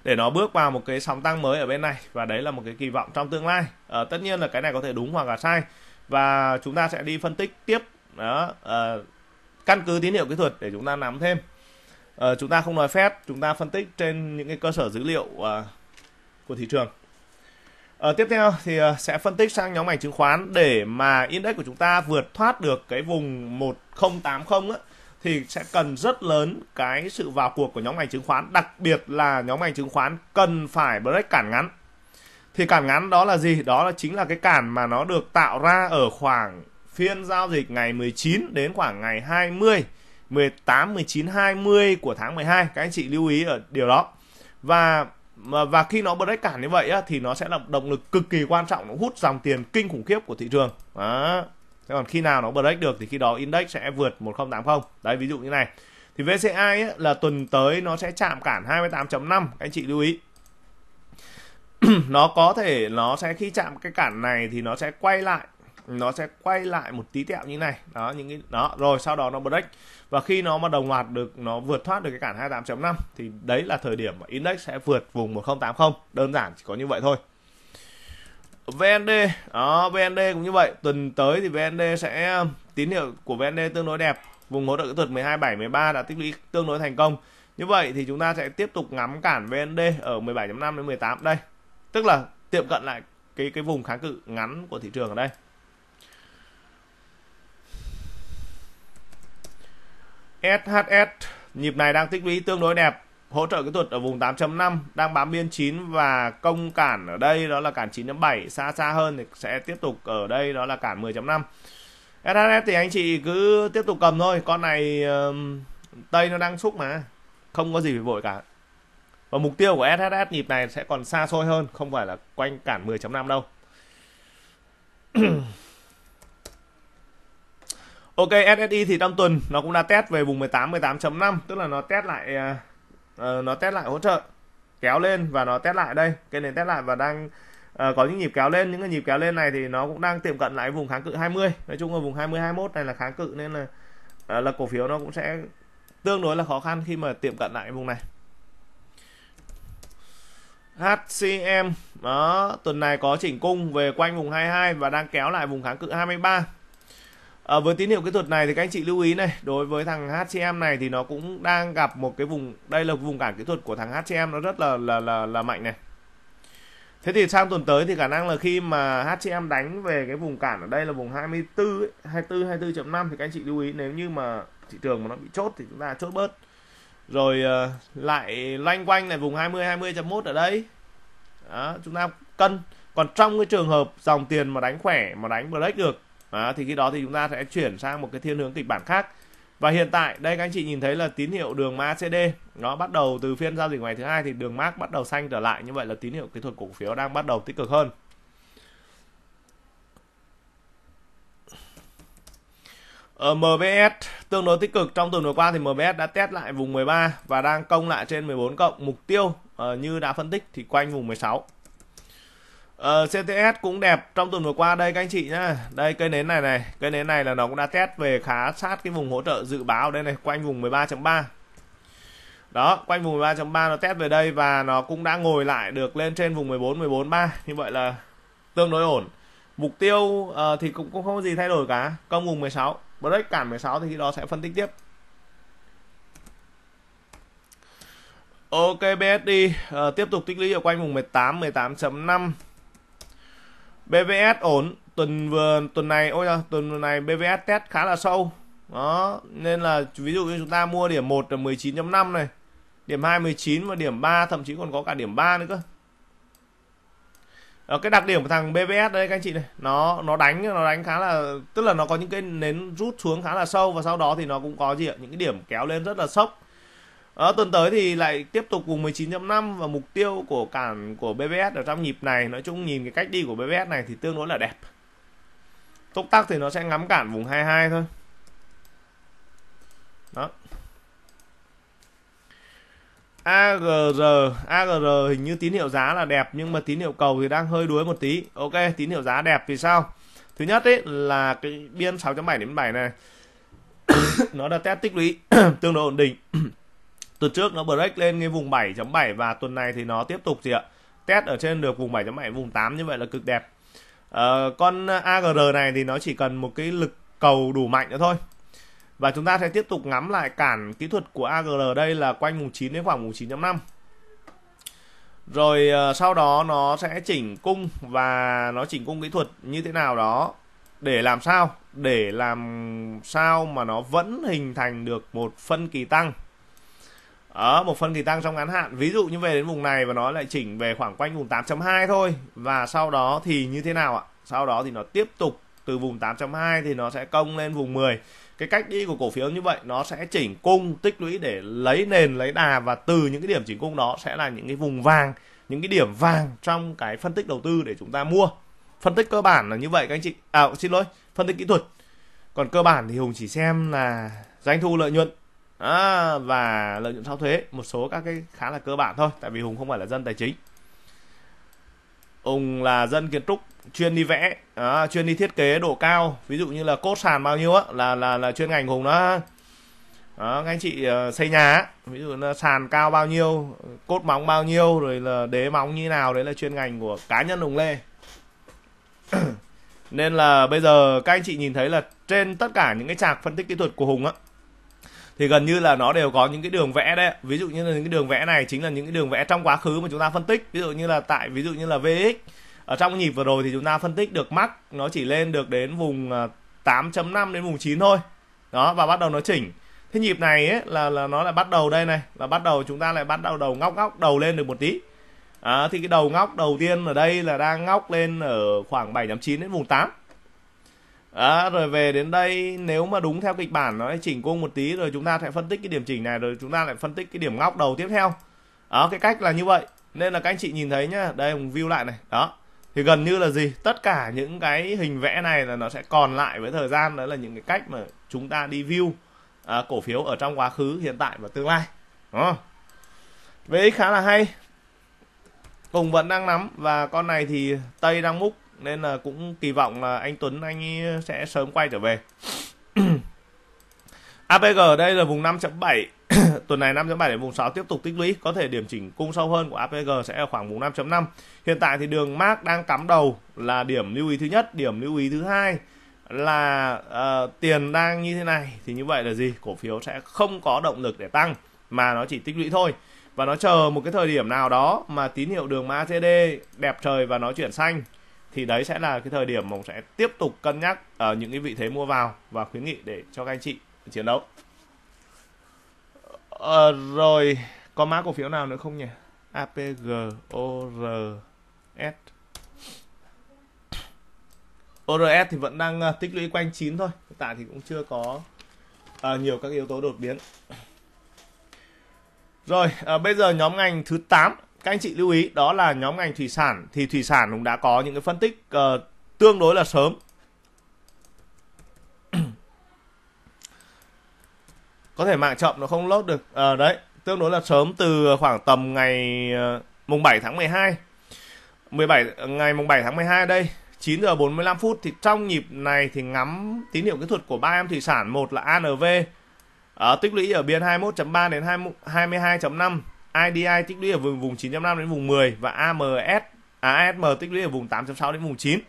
để nó bước vào một cái sóng tăng mới ở bên này và đấy là một cái kỳ vọng trong tương lai à, tất nhiên là cái này có thể đúng hoặc là sai và chúng ta sẽ đi phân tích tiếp đó à, căn cứ tín hiệu kỹ thuật để chúng ta nắm thêm à, chúng ta không nói phép chúng ta phân tích trên những cái cơ sở dữ liệu à, của thị trường à, tiếp theo thì sẽ phân tích sang nhóm ngành chứng khoán để mà index của chúng ta vượt thoát được cái vùng 1080 á thì sẽ cần rất lớn cái sự vào cuộc của nhóm ngành chứng khoán, đặc biệt là nhóm ngành chứng khoán cần phải break cản ngắn. Thì cản ngắn đó là gì? Đó là chính là cái cản mà nó được tạo ra ở khoảng phiên giao dịch ngày 19 đến khoảng ngày 20, 18, 19, 20 của tháng 12. Các anh chị lưu ý ở điều đó. Và và khi nó break cản như vậy á, thì nó sẽ là động lực cực kỳ quan trọng nó hút dòng tiền kinh khủng khiếp của thị trường. Đó thế còn khi nào nó break được thì khi đó index sẽ vượt 1080 đấy ví dụ như này thì VCI ấy, là tuần tới nó sẽ chạm cản 28.5 anh chị lưu ý nó có thể nó sẽ khi chạm cái cản này thì nó sẽ quay lại nó sẽ quay lại một tí tẹo như này đó những cái đó rồi sau đó nó break và khi nó mà đồng loạt được nó vượt thoát được cái cản 28.5 thì đấy là thời điểm mà index sẽ vượt vùng 1080 đơn giản chỉ có như vậy thôi VND đó VND cũng như vậy tuần tới thì VND sẽ um, tín hiệu của VND tương đối đẹp vùng hỗ trợ kỹ thuật 127 13 đã tích lũy tương đối thành công như vậy thì chúng ta sẽ tiếp tục ngắm cản VND ở 17.5 đến 18 đây tức là tiệm cận lại cái cái vùng kháng cự ngắn của thị trường ở đây SHS nhịp này đang tích lũy tương đối đẹp hỗ trợ kỹ thuật ở vùng 8.5 đang bám biên 9 và công cản ở đây đó là cản 9.7 xa xa hơn thì sẽ tiếp tục ở đây đó là cản 10.5 SHS thì anh chị cứ tiếp tục cầm thôi con này tây nó đang xúc mà không có gì phải vội cả và mục tiêu của SHS nhịp này sẽ còn xa xôi hơn không phải là quanh cản 10.5 đâu Ok SSI thì trong tuần nó cũng đã test về vùng 18 18.5 tức là nó test lại à, Ờ, nó test lại hỗ trợ kéo lên và nó test lại đây cái nền test lại và đang uh, có những nhịp kéo lên những cái nhịp kéo lên này thì nó cũng đang tiệm cận lại vùng kháng cự 20 nói chung là vùng 20 21 này là kháng cự nên là uh, là cổ phiếu nó cũng sẽ tương đối là khó khăn khi mà tiệm cận lại vùng này HCM đó tuần này có chỉnh cung về quanh vùng 22 và đang kéo lại vùng kháng cự 23 À, với tín hiệu kỹ thuật này thì các anh chị lưu ý này, đối với thằng HCM này thì nó cũng đang gặp một cái vùng đây là vùng cản kỹ thuật của thằng HCM nó rất là là là, là mạnh này. Thế thì sang tuần tới thì khả năng là khi mà HCM đánh về cái vùng cản ở đây là vùng 24 ấy, 24 24.5 thì các anh chị lưu ý nếu như mà thị trường mà nó bị chốt thì chúng ta chốt bớt. Rồi uh, lại loanh quanh lại vùng 20 20.1 ở đây. Đó, chúng ta cân. Còn trong cái trường hợp dòng tiền mà đánh khỏe mà đánh break được đó, thì khi đó thì chúng ta sẽ chuyển sang một cái thiên hướng kịch bản khác và hiện tại đây các anh chị nhìn thấy là tín hiệu đường MACD nó bắt đầu từ phiên giao dịch ngày thứ hai thì đường MAC bắt đầu xanh trở lại như vậy là tín hiệu kỹ thuật cổ phiếu đang bắt đầu tích cực hơn Ở ờ, MBS tương đối tích cực trong tuần vừa qua thì MBS đã test lại vùng 13 và đang công lại trên 14 cộng mục tiêu uh, như đã phân tích thì quanh vùng 16. Ờ, CTS cũng đẹp trong tuần vừa qua đây các anh chị nhá. Đây cây nến này này, cây nến này là nó cũng đã test về khá sát cái vùng hỗ trợ dự báo đây này, quanh vùng 13.3. Đó, quanh vùng 13.3 nó test về đây và nó cũng đã ngồi lại được lên trên vùng 14 143, như vậy là tương đối ổn. Mục tiêu uh, thì cũng cũng không có gì thay đổi cả, công vùng 16, break cản 16 thì khi đó sẽ phân tích tiếp. Ok BSD uh, ờ, tiếp tục tích lũy ở quanh vùng 18 18.5 BVS ổn tuần vừa tuần này ôi là tuần này BVS test khá là sâu đó nên là ví dụ như chúng ta mua điểm 1 là 19.5 này điểm 2 19 và điểm 3 thậm chí còn có cả điểm 3 nữa cơ ở ờ, cái đặc điểm của thằng BVS đây các anh chị này nó nó đánh nó đánh khá là tức là nó có những cái nến rút xuống khá là sâu và sau đó thì nó cũng có gì ạ những cái điểm kéo lên rất là sốc đó, ờ, tuần tới thì lại tiếp tục vùng 19.5 và mục tiêu của cản của BBS ở trong nhịp này nói chung nhìn cái cách đi của BBS này thì tương đối là đẹp. Tốc tắc thì nó sẽ ngắm cản vùng 22 thôi. Đó. AGR, AGR hình như tín hiệu giá là đẹp nhưng mà tín hiệu cầu thì đang hơi đuối một tí. Ok, tín hiệu giá đẹp vì sao? Thứ nhất ấy là cái biên 6.7 đến 7 này nó đã test tích lũy tương đối ổn định tuần trước nó break lên cái vùng 7.7 và tuần này thì nó tiếp tục gì ạ test ở trên được vùng 7.7 vùng 8 như vậy là cực đẹp uh, con AGR này thì nó chỉ cần một cái lực cầu đủ mạnh nữa thôi và chúng ta sẽ tiếp tục ngắm lại cản kỹ thuật của AGR đây là quanh vùng 9 đến khoảng vùng 9.5 rồi ờ, sau đó nó sẽ chỉnh cung và nó chỉnh cung kỹ thuật như thế nào đó để làm sao để làm sao mà nó vẫn hình thành được một phân kỳ tăng ở một phần kỳ tăng trong ngắn hạn ví dụ như về đến vùng này và nó lại chỉnh về khoảng quanh vùng 8.2 thôi và sau đó thì như thế nào ạ sau đó thì nó tiếp tục từ vùng 8.2 thì nó sẽ công lên vùng 10 cái cách đi của cổ phiếu như vậy nó sẽ chỉnh cung tích lũy để lấy nền lấy đà và từ những cái điểm chỉnh cung đó sẽ là những cái vùng vàng những cái điểm vàng trong cái phân tích đầu tư để chúng ta mua phân tích cơ bản là như vậy các anh chị à xin lỗi phân tích kỹ thuật còn cơ bản thì hùng chỉ xem là doanh thu lợi nhuận à, và lợi nhuận sau thuế một số các cái khá là cơ bản thôi tại vì hùng không phải là dân tài chính Hùng là dân kiến trúc chuyên đi vẽ à, chuyên đi thiết kế độ cao ví dụ như là cốt sàn bao nhiêu á là là là chuyên ngành hùng đó đó, các anh chị ờ, xây nhà ví dụ là sàn cao bao nhiêu cốt móng bao nhiêu rồi là đế móng như nào đấy là chuyên ngành của cá nhân hùng lê nên là bây giờ các anh chị nhìn thấy là trên tất cả những cái trạc phân tích kỹ thuật của hùng á thì gần như là nó đều có những cái đường vẽ đấy ví dụ như là những cái đường vẽ này chính là những cái đường vẽ trong quá khứ mà chúng ta phân tích ví dụ như là tại ví dụ như là vx ở trong nhịp vừa rồi thì chúng ta phân tích được max nó chỉ lên được đến vùng 8.5 à, đến vùng 9 thôi đó và bắt đầu nó chỉnh thế nhịp này ấy, là là nó lại bắt đầu đây này và bắt đầu chúng ta lại bắt đầu đầu ngóc ngóc đầu lên được một tí à, thì cái đầu ngóc đầu tiên ở đây là đang ngóc lên ở khoảng 7.9 đến vùng 8 À, rồi về đến đây nếu mà đúng theo kịch bản nó chỉnh cung một tí rồi chúng ta sẽ phân tích cái điểm chỉnh này rồi chúng ta lại phân tích cái điểm ngóc đầu tiếp theo đó cái cách là như vậy nên là các anh chị nhìn thấy nhá đây mình view lại này đó thì gần như là gì tất cả những cái hình vẽ này là nó sẽ còn lại với thời gian đó là những cái cách mà chúng ta đi view à, cổ phiếu ở trong quá khứ hiện tại và tương lai đó VX khá là hay cùng vẫn đang nắm và con này thì Tây đang múc nên là cũng kỳ vọng là anh Tuấn anh sẽ sớm quay trở về APG ở đây là vùng 5.7 tuần này 5.7 đến vùng 6 tiếp tục tích lũy có thể điểm chỉnh cung sâu hơn của APG sẽ ở khoảng vùng 5.5 hiện tại thì đường Mark đang cắm đầu là điểm lưu ý thứ nhất điểm lưu ý thứ hai là uh, tiền đang như thế này thì như vậy là gì cổ phiếu sẽ không có động lực để tăng mà nó chỉ tích lũy thôi và nó chờ một cái thời điểm nào đó mà tín hiệu đường macd đẹp trời và nó chuyển xanh thì đấy sẽ là cái thời điểm Mộc sẽ tiếp tục cân nhắc ở ờ, những cái vị thế mua vào và khuyến nghị để cho các anh chị chiến đấu. Ờ, rồi có mã cổ phiếu nào nữa không nhỉ? APG ORS ORS thì vẫn đang ờ, tích lũy quanh 9 thôi, hiện tại thì cũng chưa có uh, nhiều các yếu tố đột biến. Rồi, uh, bây giờ nhóm ngành thứ 8 các anh chị lưu ý đó là nhóm ngành thủy sản thì thủy sản cũng đã có những cái phân tích uh, tương đối là sớm có thể mạng chậm nó không lốt được à, đấy tương đối là sớm từ khoảng tầm ngày uh, mùng 7 tháng 12 17 ngày mùng 7 tháng 12 đây 9 giờ 45 phút thì trong nhịp này thì ngắm tín hiệu kỹ thuật của ba em thủy sản một là ANV uh, tích lũy ở biên 21.3 đến 22.5 IDI tích lũy ở vùng vùng 9.5 đến vùng 10 và AMS à, ASM tích lũy ở vùng 8.6 đến vùng 9. À,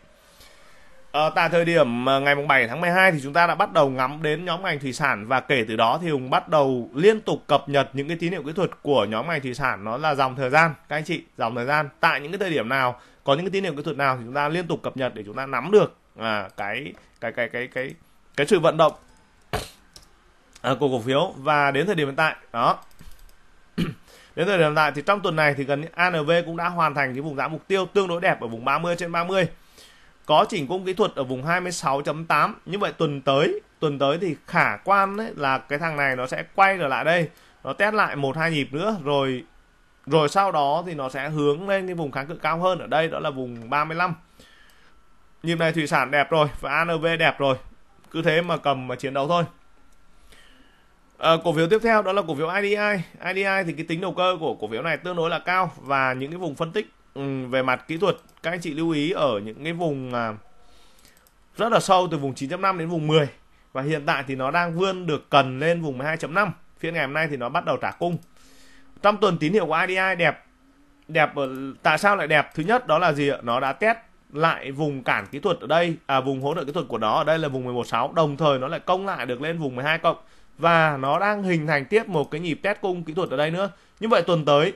ờ, tại thời điểm ờ, ngày mùng 7 tháng 12 thì chúng ta đã bắt đầu ngắm đến nhóm ngành thủy sản và kể từ đó thì Hùng bắt đầu liên tục cập nhật những cái tín hiệu kỹ thuật của nhóm ngành thủy sản nó là dòng thời gian các anh chị dòng thời gian tại những cái thời điểm nào có những cái tín hiệu kỹ thuật nào thì chúng ta liên tục cập nhật để chúng ta nắm được à, cái cái cái cái cái cái sự vận động à, của cổ phiếu và đến thời điểm hiện tại đó Đến thời điểm này thì trong tuần này thì gần ANV cũng đã hoàn thành cái vùng giá mục tiêu tương đối đẹp ở vùng 30 trên 30. Có chỉnh cung kỹ thuật ở vùng 26.8. Như vậy tuần tới, tuần tới thì khả quan đấy là cái thằng này nó sẽ quay trở lại đây, nó test lại một hai nhịp nữa rồi rồi sau đó thì nó sẽ hướng lên cái vùng kháng cự cao hơn ở đây đó là vùng 35. Nhịp này thủy sản đẹp rồi và ANV đẹp rồi. Cứ thế mà cầm mà chiến đấu thôi. À, cổ phiếu tiếp theo đó là cổ phiếu IDI. IDI thì cái tính đầu cơ của cổ phiếu này tương đối là cao và những cái vùng phân tích um, về mặt kỹ thuật các anh chị lưu ý ở những cái vùng uh, rất là sâu từ vùng 9.5 đến vùng 10 và hiện tại thì nó đang vươn được cần lên vùng 12.5. Phiên ngày hôm nay thì nó bắt đầu trả cung. Trong tuần tín hiệu của IDI đẹp đẹp ở, tại sao lại đẹp? Thứ nhất đó là gì ạ? Nó đã test lại vùng cản kỹ thuật ở đây à vùng hỗ trợ kỹ thuật của nó ở đây là vùng 116 đồng thời nó lại công lại được lên vùng 12 cộng và nó đang hình thành tiếp một cái nhịp test cung kỹ thuật ở đây nữa như vậy tuần tới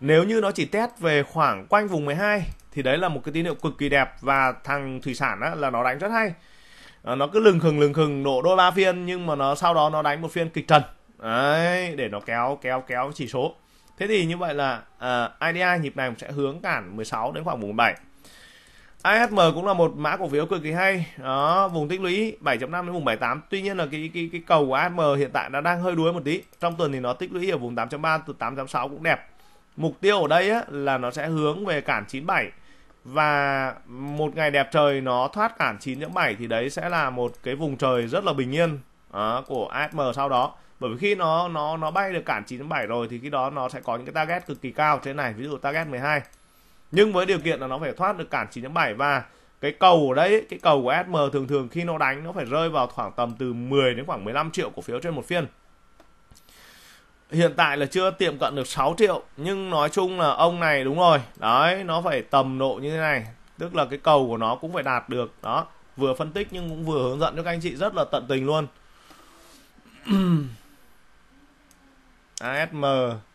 nếu như nó chỉ test về khoảng quanh vùng 12 thì đấy là một cái tín hiệu cực kỳ đẹp và thằng thủy sản á, là nó đánh rất hay à, nó cứ lừng khừng lừng khừng nổ đôi ba phiên nhưng mà nó sau đó nó đánh một phiên kịch trần đấy để nó kéo kéo kéo chỉ số thế thì như vậy là uh, IDI nhịp này cũng sẽ hướng cản 16 đến khoảng vùng 7 IHM cũng là một mã cổ phiếu cực kỳ hay đó vùng tích lũy 7.5 đến vùng 78 tuy nhiên là cái cái cái cầu của IHM hiện tại nó đang hơi đuối một tí trong tuần thì nó tích lũy ở vùng 8.3 từ 8.6 cũng đẹp mục tiêu ở đây á, là nó sẽ hướng về cản 97 và một ngày đẹp trời nó thoát cản 9.7 thì đấy sẽ là một cái vùng trời rất là bình yên đó, của ASM sau đó bởi vì khi nó nó nó bay được cản 9.7 rồi thì khi đó nó sẽ có những cái target cực kỳ cao thế này ví dụ target 12 nhưng với điều kiện là nó phải thoát được cản 9.7 và cái cầu ở đấy cái cầu của SM thường thường khi nó đánh nó phải rơi vào khoảng tầm từ 10 đến khoảng 15 triệu cổ phiếu trên một phiên hiện tại là chưa tiệm cận được 6 triệu nhưng nói chung là ông này đúng rồi đấy nó phải tầm độ như thế này tức là cái cầu của nó cũng phải đạt được đó vừa phân tích nhưng cũng vừa hướng dẫn cho các anh chị rất là tận tình luôn ASM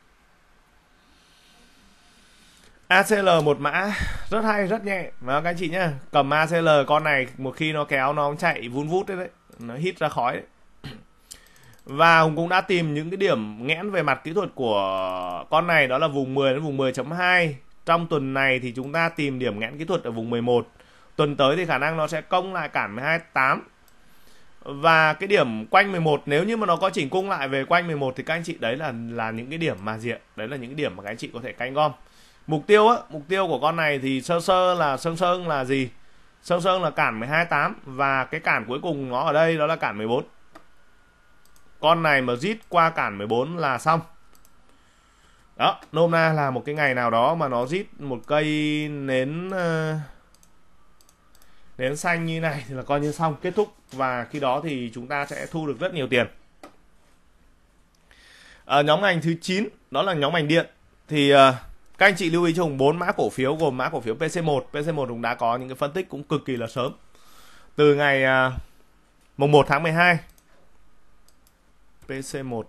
ACL một mã rất hay rất nhẹ đó các anh chị nhá cầm ACL con này một khi nó kéo nó chạy vun vút đấy, đấy. nó hít ra khói đấy. và Hùng cũng đã tìm những cái điểm nghẽn về mặt kỹ thuật của con này đó là vùng 10 đến vùng 10.2 trong tuần này thì chúng ta tìm điểm nghẽn kỹ thuật ở vùng 11 tuần tới thì khả năng nó sẽ công lại cản 128 và cái điểm quanh 11 nếu như mà nó có chỉnh cung lại về quanh 11 thì các anh chị đấy là là những cái điểm mà diện đấy là những cái điểm mà các anh chị có thể canh gom mục tiêu á mục tiêu của con này thì sơ sơ là sơn sơn là gì sơn sơn là cản 128 và cái cản cuối cùng nó ở đây đó là cản 14 con này mà rít qua cản 14 là xong đó nôm na là một cái ngày nào đó mà nó rít một cây nến ờ, nến xanh như này thì là coi như xong kết thúc và khi đó thì chúng ta sẽ thu được rất nhiều tiền à, nhóm ngành thứ 9 đó là nhóm ngành điện thì ờ, các anh chị lưu ý cho Hùng 4 mã cổ phiếu gồm mã cổ phiếu PC1. PC1 Hùng đã có những cái phân tích cũng cực kỳ là sớm. Từ ngày à, mùng 1 tháng 12 PC1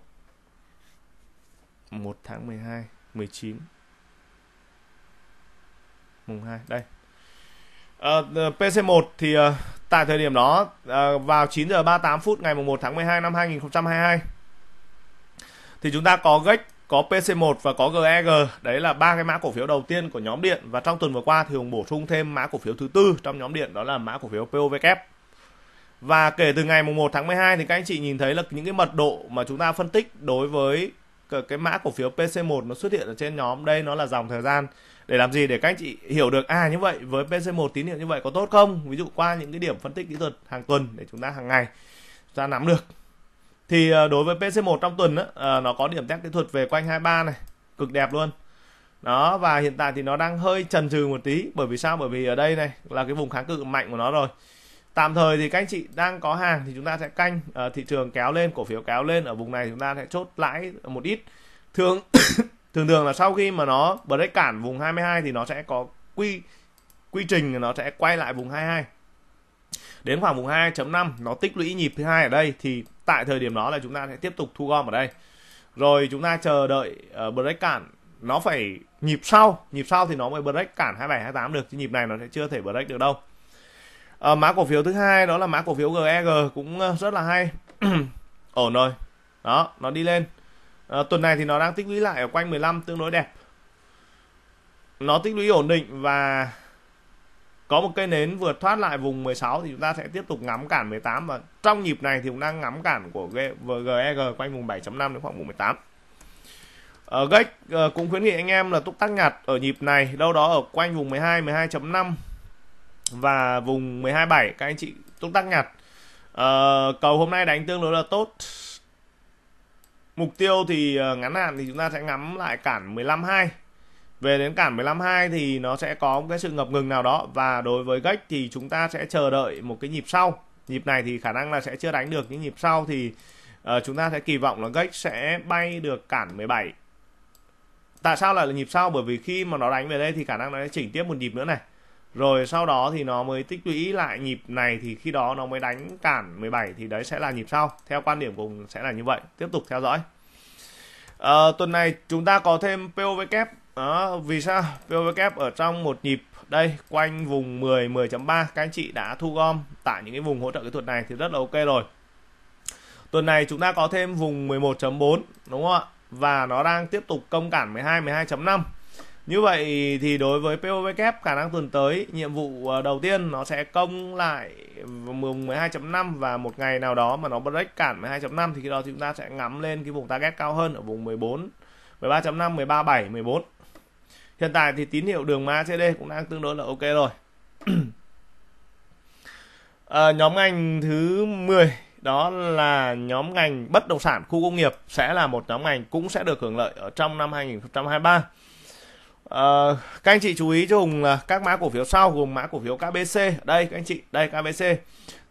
1 tháng 12 19 mùng 2 đây. Uh, ờ, ờ, PC1 thì uh, tại thời điểm đó uh, vào 9 giờ 38 phút ngày mùng 1 tháng 12 năm 2022 thì chúng ta có gách có PC1 và có GEG e đấy là ba cái mã cổ phiếu đầu tiên của nhóm điện và trong tuần vừa qua thì Hùng bổ sung thêm mã cổ phiếu thứ tư trong nhóm điện đó là mã cổ phiếu POVK và kể từ ngày mùng 1 tháng 12 thì các anh chị nhìn thấy là những cái mật độ mà chúng ta phân tích đối với cái mã cổ phiếu PC1 nó xuất hiện ở trên nhóm đây nó là dòng thời gian để làm gì để các anh chị hiểu được à như vậy với PC1 tín hiệu như vậy có tốt không ví dụ qua những cái điểm phân tích kỹ thuật hàng tuần để chúng ta hàng ngày ra nắm được thì ờ, đối với PC1 trong tuần á, ờ, nó có điểm test kỹ thuật về quanh 23 này cực đẹp luôn đó và hiện tại thì nó đang hơi trần trừ một tí bởi vì sao bởi vì ở đây này là cái vùng kháng cự mạnh của nó rồi tạm thời thì các anh chị đang có hàng thì chúng ta sẽ canh ờ, thị trường kéo lên cổ phiếu kéo lên ở vùng này chúng ta sẽ chốt lãi một ít thường thường thường là sau khi mà nó break cản vùng 22 thì nó sẽ có quy quy trình nó sẽ quay lại vùng 22 đến khoảng vùng 2.5 nó tích lũy nhịp thứ hai ở đây thì tại thời điểm đó là chúng ta sẽ tiếp tục thu gom ở đây rồi chúng ta chờ đợi uh, break cản nó phải nhịp sau nhịp sau thì nó mới break cản 27 28 được chứ nhịp này nó sẽ chưa thể break được đâu uh, mã cổ phiếu thứ hai đó là mã cổ phiếu GEG e cũng ờ, rất là hay ổn rồi đó nó đi lên à, tuần này thì nó đang tích lũy lại ở quanh 15 tương đối đẹp nó tích lũy ổn định và có một cây nến vượt thoát lại vùng 16 thì chúng ta sẽ tiếp tục ngắm cản 18 và trong nhịp này thì cũng đang ngắm cản của GEG e quanh vùng 7.5 đến khoảng vùng 18 ở gách e ờ, cũng khuyến nghị anh em là túc tắc nhặt ở nhịp này đâu đó ở quanh vùng 12 12.5 và vùng 127 các anh chị túc tắc nhặt ờ, cầu hôm nay đánh tương đối là tốt mục tiêu thì ờ, ngắn hạn thì chúng ta sẽ ngắm lại cản 152 về đến cản 152 thì nó sẽ có một cái sự ngập ngừng nào đó và đối với gách thì chúng ta sẽ chờ đợi một cái nhịp sau nhịp này thì khả năng là sẽ chưa đánh được những nhịp sau thì uh, chúng ta sẽ kỳ vọng là gách sẽ bay được cản 17 tại sao lại là nhịp sau bởi vì khi mà nó đánh về đây thì khả năng nó sẽ chỉnh tiếp một nhịp nữa này rồi sau đó thì nó mới tích lũy lại nhịp này thì khi đó nó mới đánh cản 17 thì đấy sẽ là nhịp sau theo quan điểm cùng sẽ là như vậy tiếp tục theo dõi à, tuần này chúng ta có thêm POV kép đó vì sao VOVK ở trong một nhịp đây quanh vùng 10 10.3 các anh chị đã thu gom tại những cái vùng hỗ trợ kỹ thuật này thì rất là ok rồi tuần này chúng ta có thêm vùng 11.4 đúng không ạ và nó đang tiếp tục công cản 12 12.5 như vậy thì đối với POVK khả năng tuần tới nhiệm vụ à, đầu tiên nó sẽ công lại vùng 12.5 và một ngày nào đó mà nó break cản 12.5 thì khi đó chúng ta sẽ ngắm lên cái vùng target cao hơn ở vùng 14 13.5 13.7 14 hiện tại thì tín hiệu đường mã CD cũng đang tương đối là ok rồi à, nhóm ngành thứ 10 đó là nhóm ngành bất động sản khu công nghiệp sẽ là một nhóm ngành cũng sẽ được hưởng lợi ở trong năm 2023 à, ờ, các anh chị chú ý cho Hùng là các mã cổ phiếu sau gồm mã cổ phiếu KBC đây các anh chị đây KBC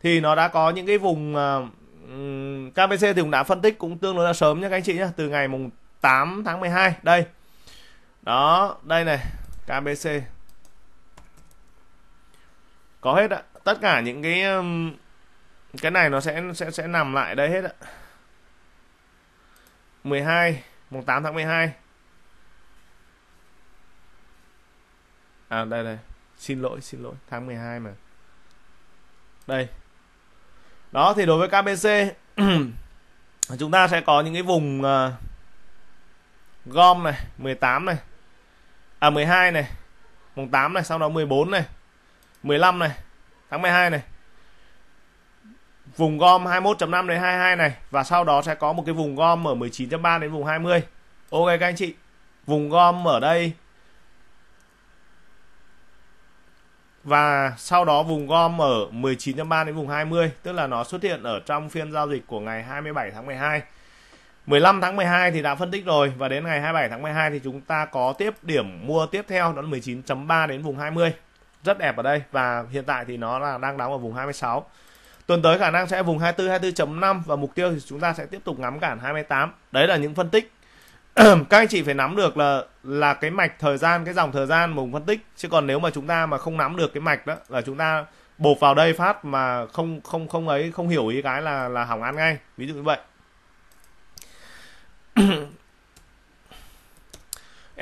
thì nó đã có những cái vùng uh, ờ, KBC thì cũng đã phân tích cũng tương đối là sớm nhé các anh chị nhé từ ngày mùng 8 tháng 12 đây đó đây này KBC có hết ạ tất cả những cái um, cái này nó sẽ sẽ sẽ nằm lại đây hết ạ 12 mùng 8 tháng 12 à đây đây xin lỗi xin lỗi tháng 12 mà đây đó thì đối với KBC chúng ta sẽ có những cái vùng uh, gom này 18 này à 12 này mùng 8 này sau đó 14 này 15 này tháng 12 này vùng gom 21.5 đến 22 này và sau đó sẽ có một cái vùng gom ở 19.3 đến vùng 20 ok các anh chị vùng gom ở đây và sau đó vùng gom ở 19.3 đến vùng 20 tức là nó xuất hiện ở trong phiên giao dịch của ngày 27 tháng 12 15 tháng 12 thì đã phân tích rồi và đến ngày 27 tháng 12 thì chúng ta có tiếp điểm mua tiếp theo đó là 19.3 đến vùng 20 rất đẹp ở đây và hiện tại thì nó là đang đóng ở vùng 26 tuần tới khả năng sẽ vùng 24 24.5 và mục tiêu thì chúng ta sẽ tiếp tục ngắm cản 28 đấy là những phân tích các anh chị phải nắm được là là cái mạch thời gian cái dòng thời gian mà phân tích chứ còn nếu mà chúng ta mà không nắm được cái mạch đó là chúng ta bột vào đây phát mà không không không ấy không hiểu ý cái là là hỏng ăn ngay ví dụ như vậy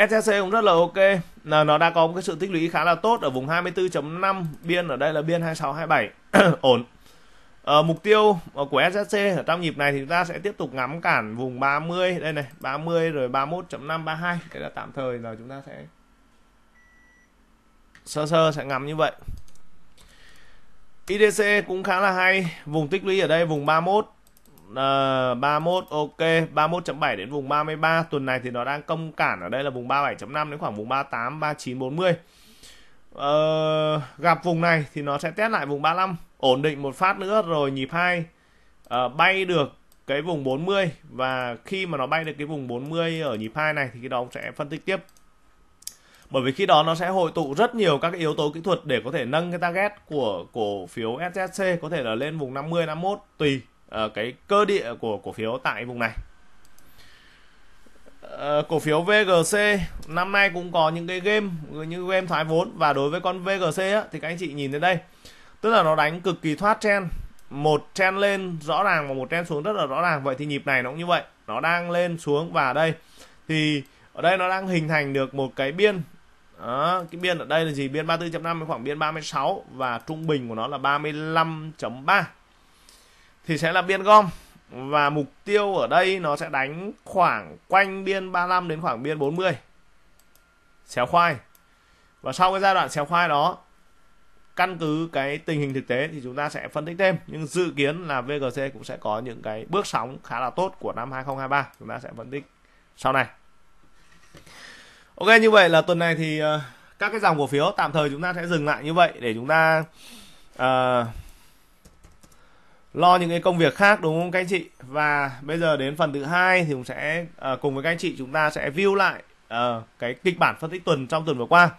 SCC cũng rất là ok là nó đã có một cái sự tích lũy khá là tốt ở vùng 24.5 biên ở đây là biên 2627 ổn à, mục tiêu của SSC ở trong nhịp này thì chúng ta sẽ tiếp tục ngắm cản vùng 30 đây này 30 rồi 31.5 32 cái là tạm thời là chúng ta sẽ sơ sơ sẽ ngắm như vậy IDC cũng khá là hay vùng tích lũy ở đây vùng 31 uh, ờ, 31 ok 31.7 đến vùng 33 tuần này thì nó đang công cản ở đây là vùng 37.5 đến khoảng vùng 38 39 40 uh, gặp vùng này thì nó sẽ test lại vùng 35 ổn định một phát nữa rồi nhịp hai uh, bay được cái vùng 40 và khi mà nó bay được cái vùng 40 ở nhịp hai này thì cái đó cũng sẽ phân tích tiếp bởi vì khi đó nó sẽ hội tụ rất nhiều các cái yếu tố kỹ thuật để có thể nâng cái target của cổ phiếu SSC có thể là lên vùng 50 51 tùy uh, cái cơ địa của cổ phiếu tại vùng này uh, cổ phiếu VGC năm nay cũng có những cái game như game thoái vốn và đối với con VGC á, thì các anh chị nhìn đến đây tức là nó đánh cực kỳ thoát trend một trend lên rõ ràng và một trend xuống rất là rõ ràng vậy thì nhịp này nó cũng như vậy nó đang lên xuống và đây thì ở đây nó đang hình thành được một cái biên đó, cái biên ở đây là gì biên 34.5 khoảng biên 36 và trung bình của nó là 35.3 thì sẽ là biên gom và mục tiêu ở đây nó sẽ đánh khoảng quanh biên 35 đến khoảng biên 40 xéo khoai và sau cái giai đoạn xéo khoai đó căn cứ cái tình hình thực tế thì chúng ta sẽ phân tích thêm nhưng dự kiến là VGC cũng sẽ có những cái bước sóng khá là tốt của năm 2023 chúng ta sẽ phân tích sau này Ok như vậy là tuần này thì ờ, các cái dòng cổ phiếu tạm thời chúng ta sẽ dừng lại như vậy để chúng ta uh, lo những cái công việc khác đúng không các anh chị và bây giờ đến phần thứ hai thì cũng sẽ uh, cùng với các anh chị chúng ta sẽ view lại uh, cái kịch bản phân tích tuần trong tuần vừa qua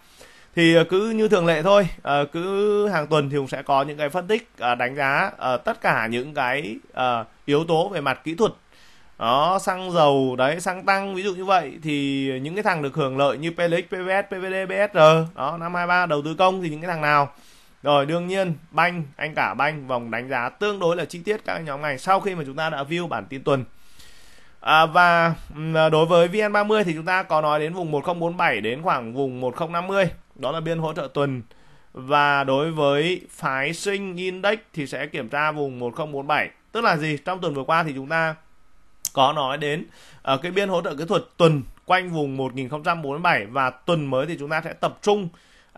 thì ờ, cứ như thường lệ thôi uh, cứ hàng tuần thì cũng sẽ có những cái phân tích uh, đánh giá uh, tất cả những cái uh, yếu tố về mặt kỹ thuật đó xăng dầu đấy xăng tăng ví dụ như vậy thì những cái thằng được hưởng lợi như PLX, PVS, PVD, BSR đó năm 23 đầu tư công thì những cái thằng nào rồi đương nhiên banh anh cả banh vòng đánh giá tương đối là chi tiết các nhóm ngành sau khi mà chúng ta đã view bản tin tuần. À, và à, đối với VN30 thì chúng ta có nói đến vùng 1047 đến khoảng vùng 1050, đó là biên hỗ trợ tuần. Và đối với phái sinh index thì sẽ kiểm tra vùng 1047. Tức là gì? Trong tuần vừa qua thì chúng ta có nói đến ở ờ, cái biên hỗ trợ kỹ thuật tuần quanh vùng 1047 và tuần mới thì chúng ta sẽ tập trung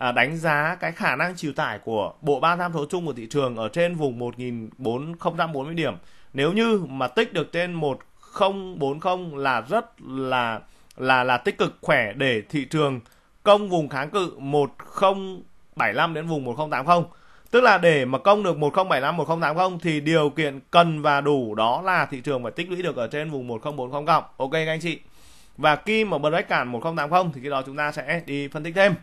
à, đánh giá cái khả năng chịu tải của bộ ba tham số chung của thị trường ở trên vùng 1440 điểm. Nếu như mà tích được trên 1040 là rất là là là tích cực khỏe để thị trường công vùng kháng cự 1075 đến vùng 1080. Tức là để mà công được 1075 1080 thì điều kiện cần và đủ đó là thị trường phải tích lũy được ở trên vùng 1040 cộng. Ok các anh chị. Và khi mà break cản 1080 thì khi đó chúng ta sẽ đi phân tích thêm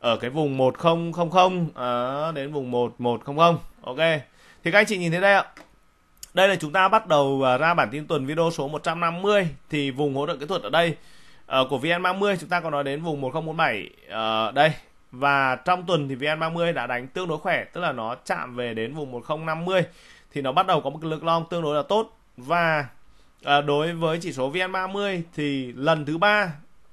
ở cái vùng 1000 à, ờ, đến vùng 1100 ok thì các anh chị nhìn thấy đây ạ đây là chúng ta bắt đầu ờ, ra bản tin tuần video số 150 thì vùng hỗ trợ kỹ thuật ở đây uh, của VN30 chúng ta còn nói đến vùng 1047 uh, đây và trong tuần thì VN30 đã đánh tương đối khỏe tức là nó chạm về đến vùng 1050 thì nó bắt đầu có một lực long tương đối là tốt và uh, đối với chỉ số VN30 thì lần thứ ba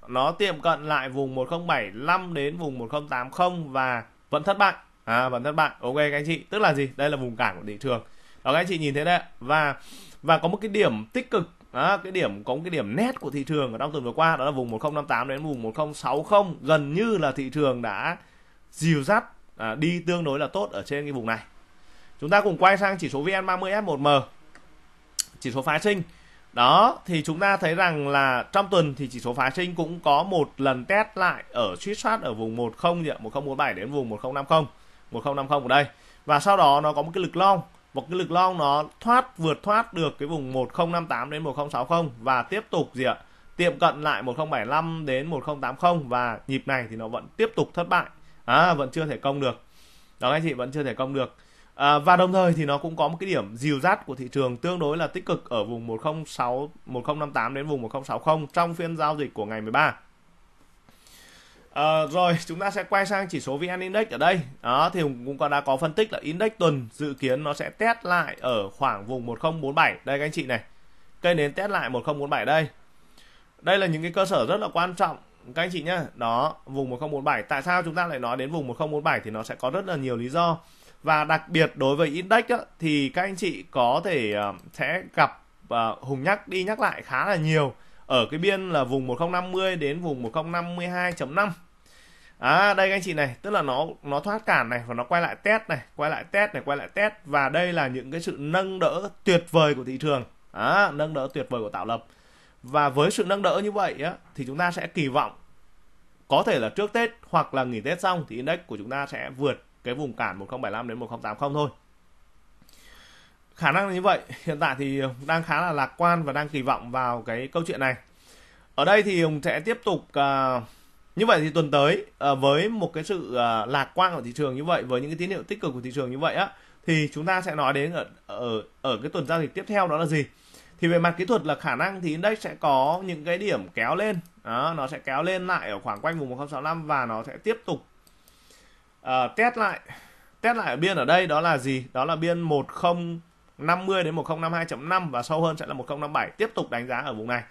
nó tiệm cận lại vùng 1075 đến vùng 1080 và vẫn thất bại à, vẫn thất bại ok các anh chị tức là gì đây là vùng cản của thị trường đó các anh chị nhìn thấy đấy và và có một cái điểm tích cực đó, cái điểm có một cái điểm nét của thị trường ở trong tuần vừa qua đó là vùng 1058 đến vùng 1060 gần như là thị trường đã dìu dắt à, đi tương đối là tốt ở trên cái vùng này chúng ta cùng quay sang chỉ số vn 30 f S1M chỉ số phái sinh đó, thì chúng ta thấy rằng là trong tuần thì chỉ số phái sinh cũng có một lần test lại ở suýt soát ở vùng 10 gì ạ, 1047 đến vùng 1050, 1050 ở đây. Và sau đó nó có một cái lực long, một cái lực long nó thoát vượt thoát được cái vùng 1058 đến 1060 và tiếp tục gì ạ? Tiệm cận lại 1075 đến 1080 và nhịp này thì nó vẫn tiếp tục thất bại. À vẫn chưa thể công được. Đó anh chị vẫn chưa thể công được À, và đồng thời thì nó cũng có một cái điểm dìu dắt của thị trường tương đối là tích cực ở vùng 106 1058 đến vùng 1060 trong phiên giao dịch của ngày 13. À, rồi chúng ta sẽ quay sang chỉ số VN Index ở đây. Đó thì cũng có đã có phân tích là index tuần dự kiến nó sẽ test lại ở khoảng vùng 1047. Đây các anh chị này. Cây nến test lại 1047 đây. Đây là những cái cơ sở rất là quan trọng các anh chị nhá. Đó, vùng 1047. Tại sao chúng ta lại nói đến vùng 1047 thì nó sẽ có rất là nhiều lý do và đặc biệt đối với index á, thì các anh chị có thể ờ, sẽ gặp uh, hùng nhắc đi nhắc lại khá là nhiều ở cái biên là vùng 1050 đến vùng 1052.5 À đây các anh chị này, tức là nó nó thoát cản này và nó quay lại test này, quay lại test này, quay lại test và đây là những cái sự nâng đỡ tuyệt vời của thị trường. À, nâng đỡ tuyệt vời của tạo lập. Và với sự nâng đỡ như vậy á thì chúng ta sẽ kỳ vọng có thể là trước Tết hoặc là nghỉ Tết xong thì index của chúng ta sẽ vượt cái vùng cản 1075 đến 1080 thôi khả năng như vậy hiện tại thì đang khá là lạc quan và đang kỳ vọng vào cái câu chuyện này ở đây thì ông sẽ tiếp tục uh, như vậy thì tuần tới uh, với một cái sự uh, lạc quan của thị trường như vậy với những cái tín hiệu tích cực của thị trường như vậy á thì chúng ta sẽ nói đến ở ở ở cái tuần giao dịch tiếp theo đó là gì thì về mặt kỹ thuật là khả năng thì index sẽ có những cái điểm kéo lên đó, nó sẽ kéo lên lại ở khoảng quanh vùng 1065 và nó sẽ tiếp tục uh, test lại test lại ở biên ở đây đó là gì đó là biên 1050 đến 1052.5 và sâu hơn sẽ là 1057 tiếp tục đánh giá ở vùng này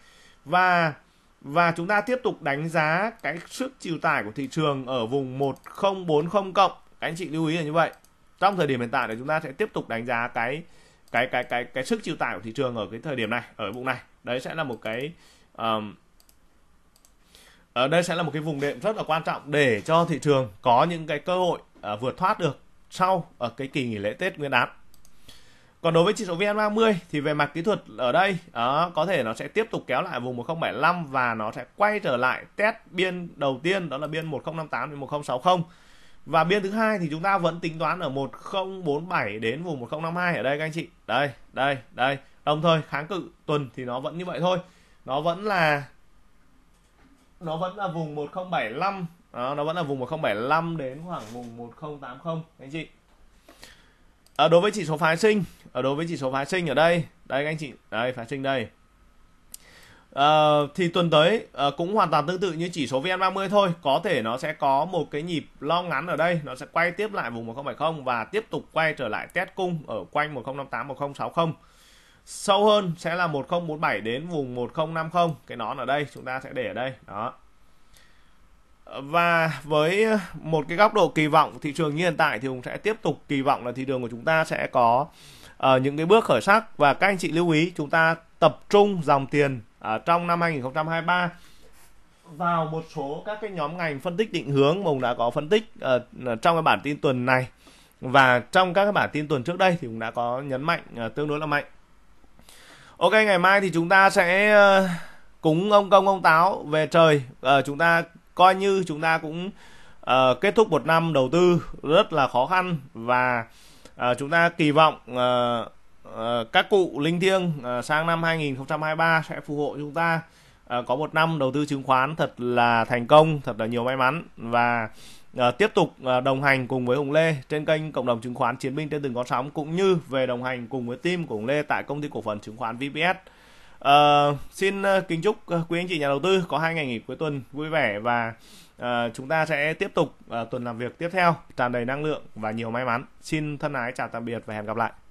và và chúng ta tiếp tục đánh giá cái sức chịu tải của thị trường ở vùng 1040 cộng các anh chị lưu ý là như vậy trong thời điểm hiện tại thì chúng ta sẽ tiếp tục đánh giá cái cái cái cái cái sức chịu tải của thị trường ở cái thời điểm này ở vùng này đấy sẽ là một cái um, ở ờ, đây sẽ là một cái vùng đệm rất là quan trọng để cho thị trường có những cái cơ hội uh, vượt thoát được sau ở ờ, cái kỳ nghỉ lễ Tết Nguyên đán. Còn đối với chỉ số VN30 thì về mặt kỹ thuật ở đây đó, có thể nó sẽ tiếp tục kéo lại vùng 1075 và nó sẽ quay trở lại test biên đầu tiên đó là biên 1058 đến 1060. Và biên thứ hai thì chúng ta vẫn tính toán ở 1047 đến vùng 1052 ở đây các anh chị. Đây, đây, đây. Đồng thời kháng cự tuần thì nó vẫn như vậy thôi. Nó vẫn là nó vẫn là vùng 1075 đó, nó vẫn là vùng 1075 đến khoảng vùng 1080 anh chị à, đối với chỉ số phái sinh ở ờ, à, đối với chỉ số phái sinh ở đây đây anh chị đây phái sinh đây à, thì tuần tới à, cũng hoàn toàn tương tự như chỉ số VN30 thôi có thể nó sẽ có một cái nhịp lo ngắn ở đây nó sẽ quay tiếp lại vùng 1070 và tiếp tục quay trở lại test cung ở quanh 1058 1060 sâu hơn sẽ là 1047 đến vùng 1050 cái nón ở đây chúng ta sẽ để ở đây đó và với một cái góc độ kỳ vọng thị trường như hiện tại thì cũng sẽ tiếp tục kỳ vọng là thị trường của chúng ta sẽ có uh, những cái bước khởi sắc và các anh chị lưu ý chúng ta tập trung dòng tiền ở ờ, trong năm 2023 vào một số các cái nhóm ngành phân tích định hướng mà Hùng đã có phân tích uh, trong cái bản tin tuần này và trong các cái bản tin tuần trước đây thì cũng đã có nhấn mạnh uh, tương đối là mạnh Ok ngày mai thì chúng ta sẽ ờ, cúng ông công ông táo về trời à, chúng ta coi như chúng ta cũng uh, kết thúc một năm đầu tư rất là khó khăn và uh, chúng ta kỳ vọng uh, uh, các cụ linh thiêng uh, sang năm 2023 sẽ phù hộ chúng ta uh, có một năm đầu tư chứng khoán thật là thành công thật là nhiều may mắn và Ờ, tiếp tục ờ, đồng hành cùng với Hùng Lê trên kênh Cộng đồng chứng khoán Chiến binh trên từng con sóng cũng như về đồng hành cùng với team của Hùng Lê tại công ty cổ phần chứng khoán VPS. À, ờ, xin kính chúc quý anh chị nhà đầu tư có hai ngày nghỉ cuối tuần vui vẻ và à, chúng ta sẽ tiếp tục à, tuần làm việc tiếp theo tràn đầy năng lượng và nhiều may mắn. Xin thân ái chào tạm biệt và hẹn gặp lại.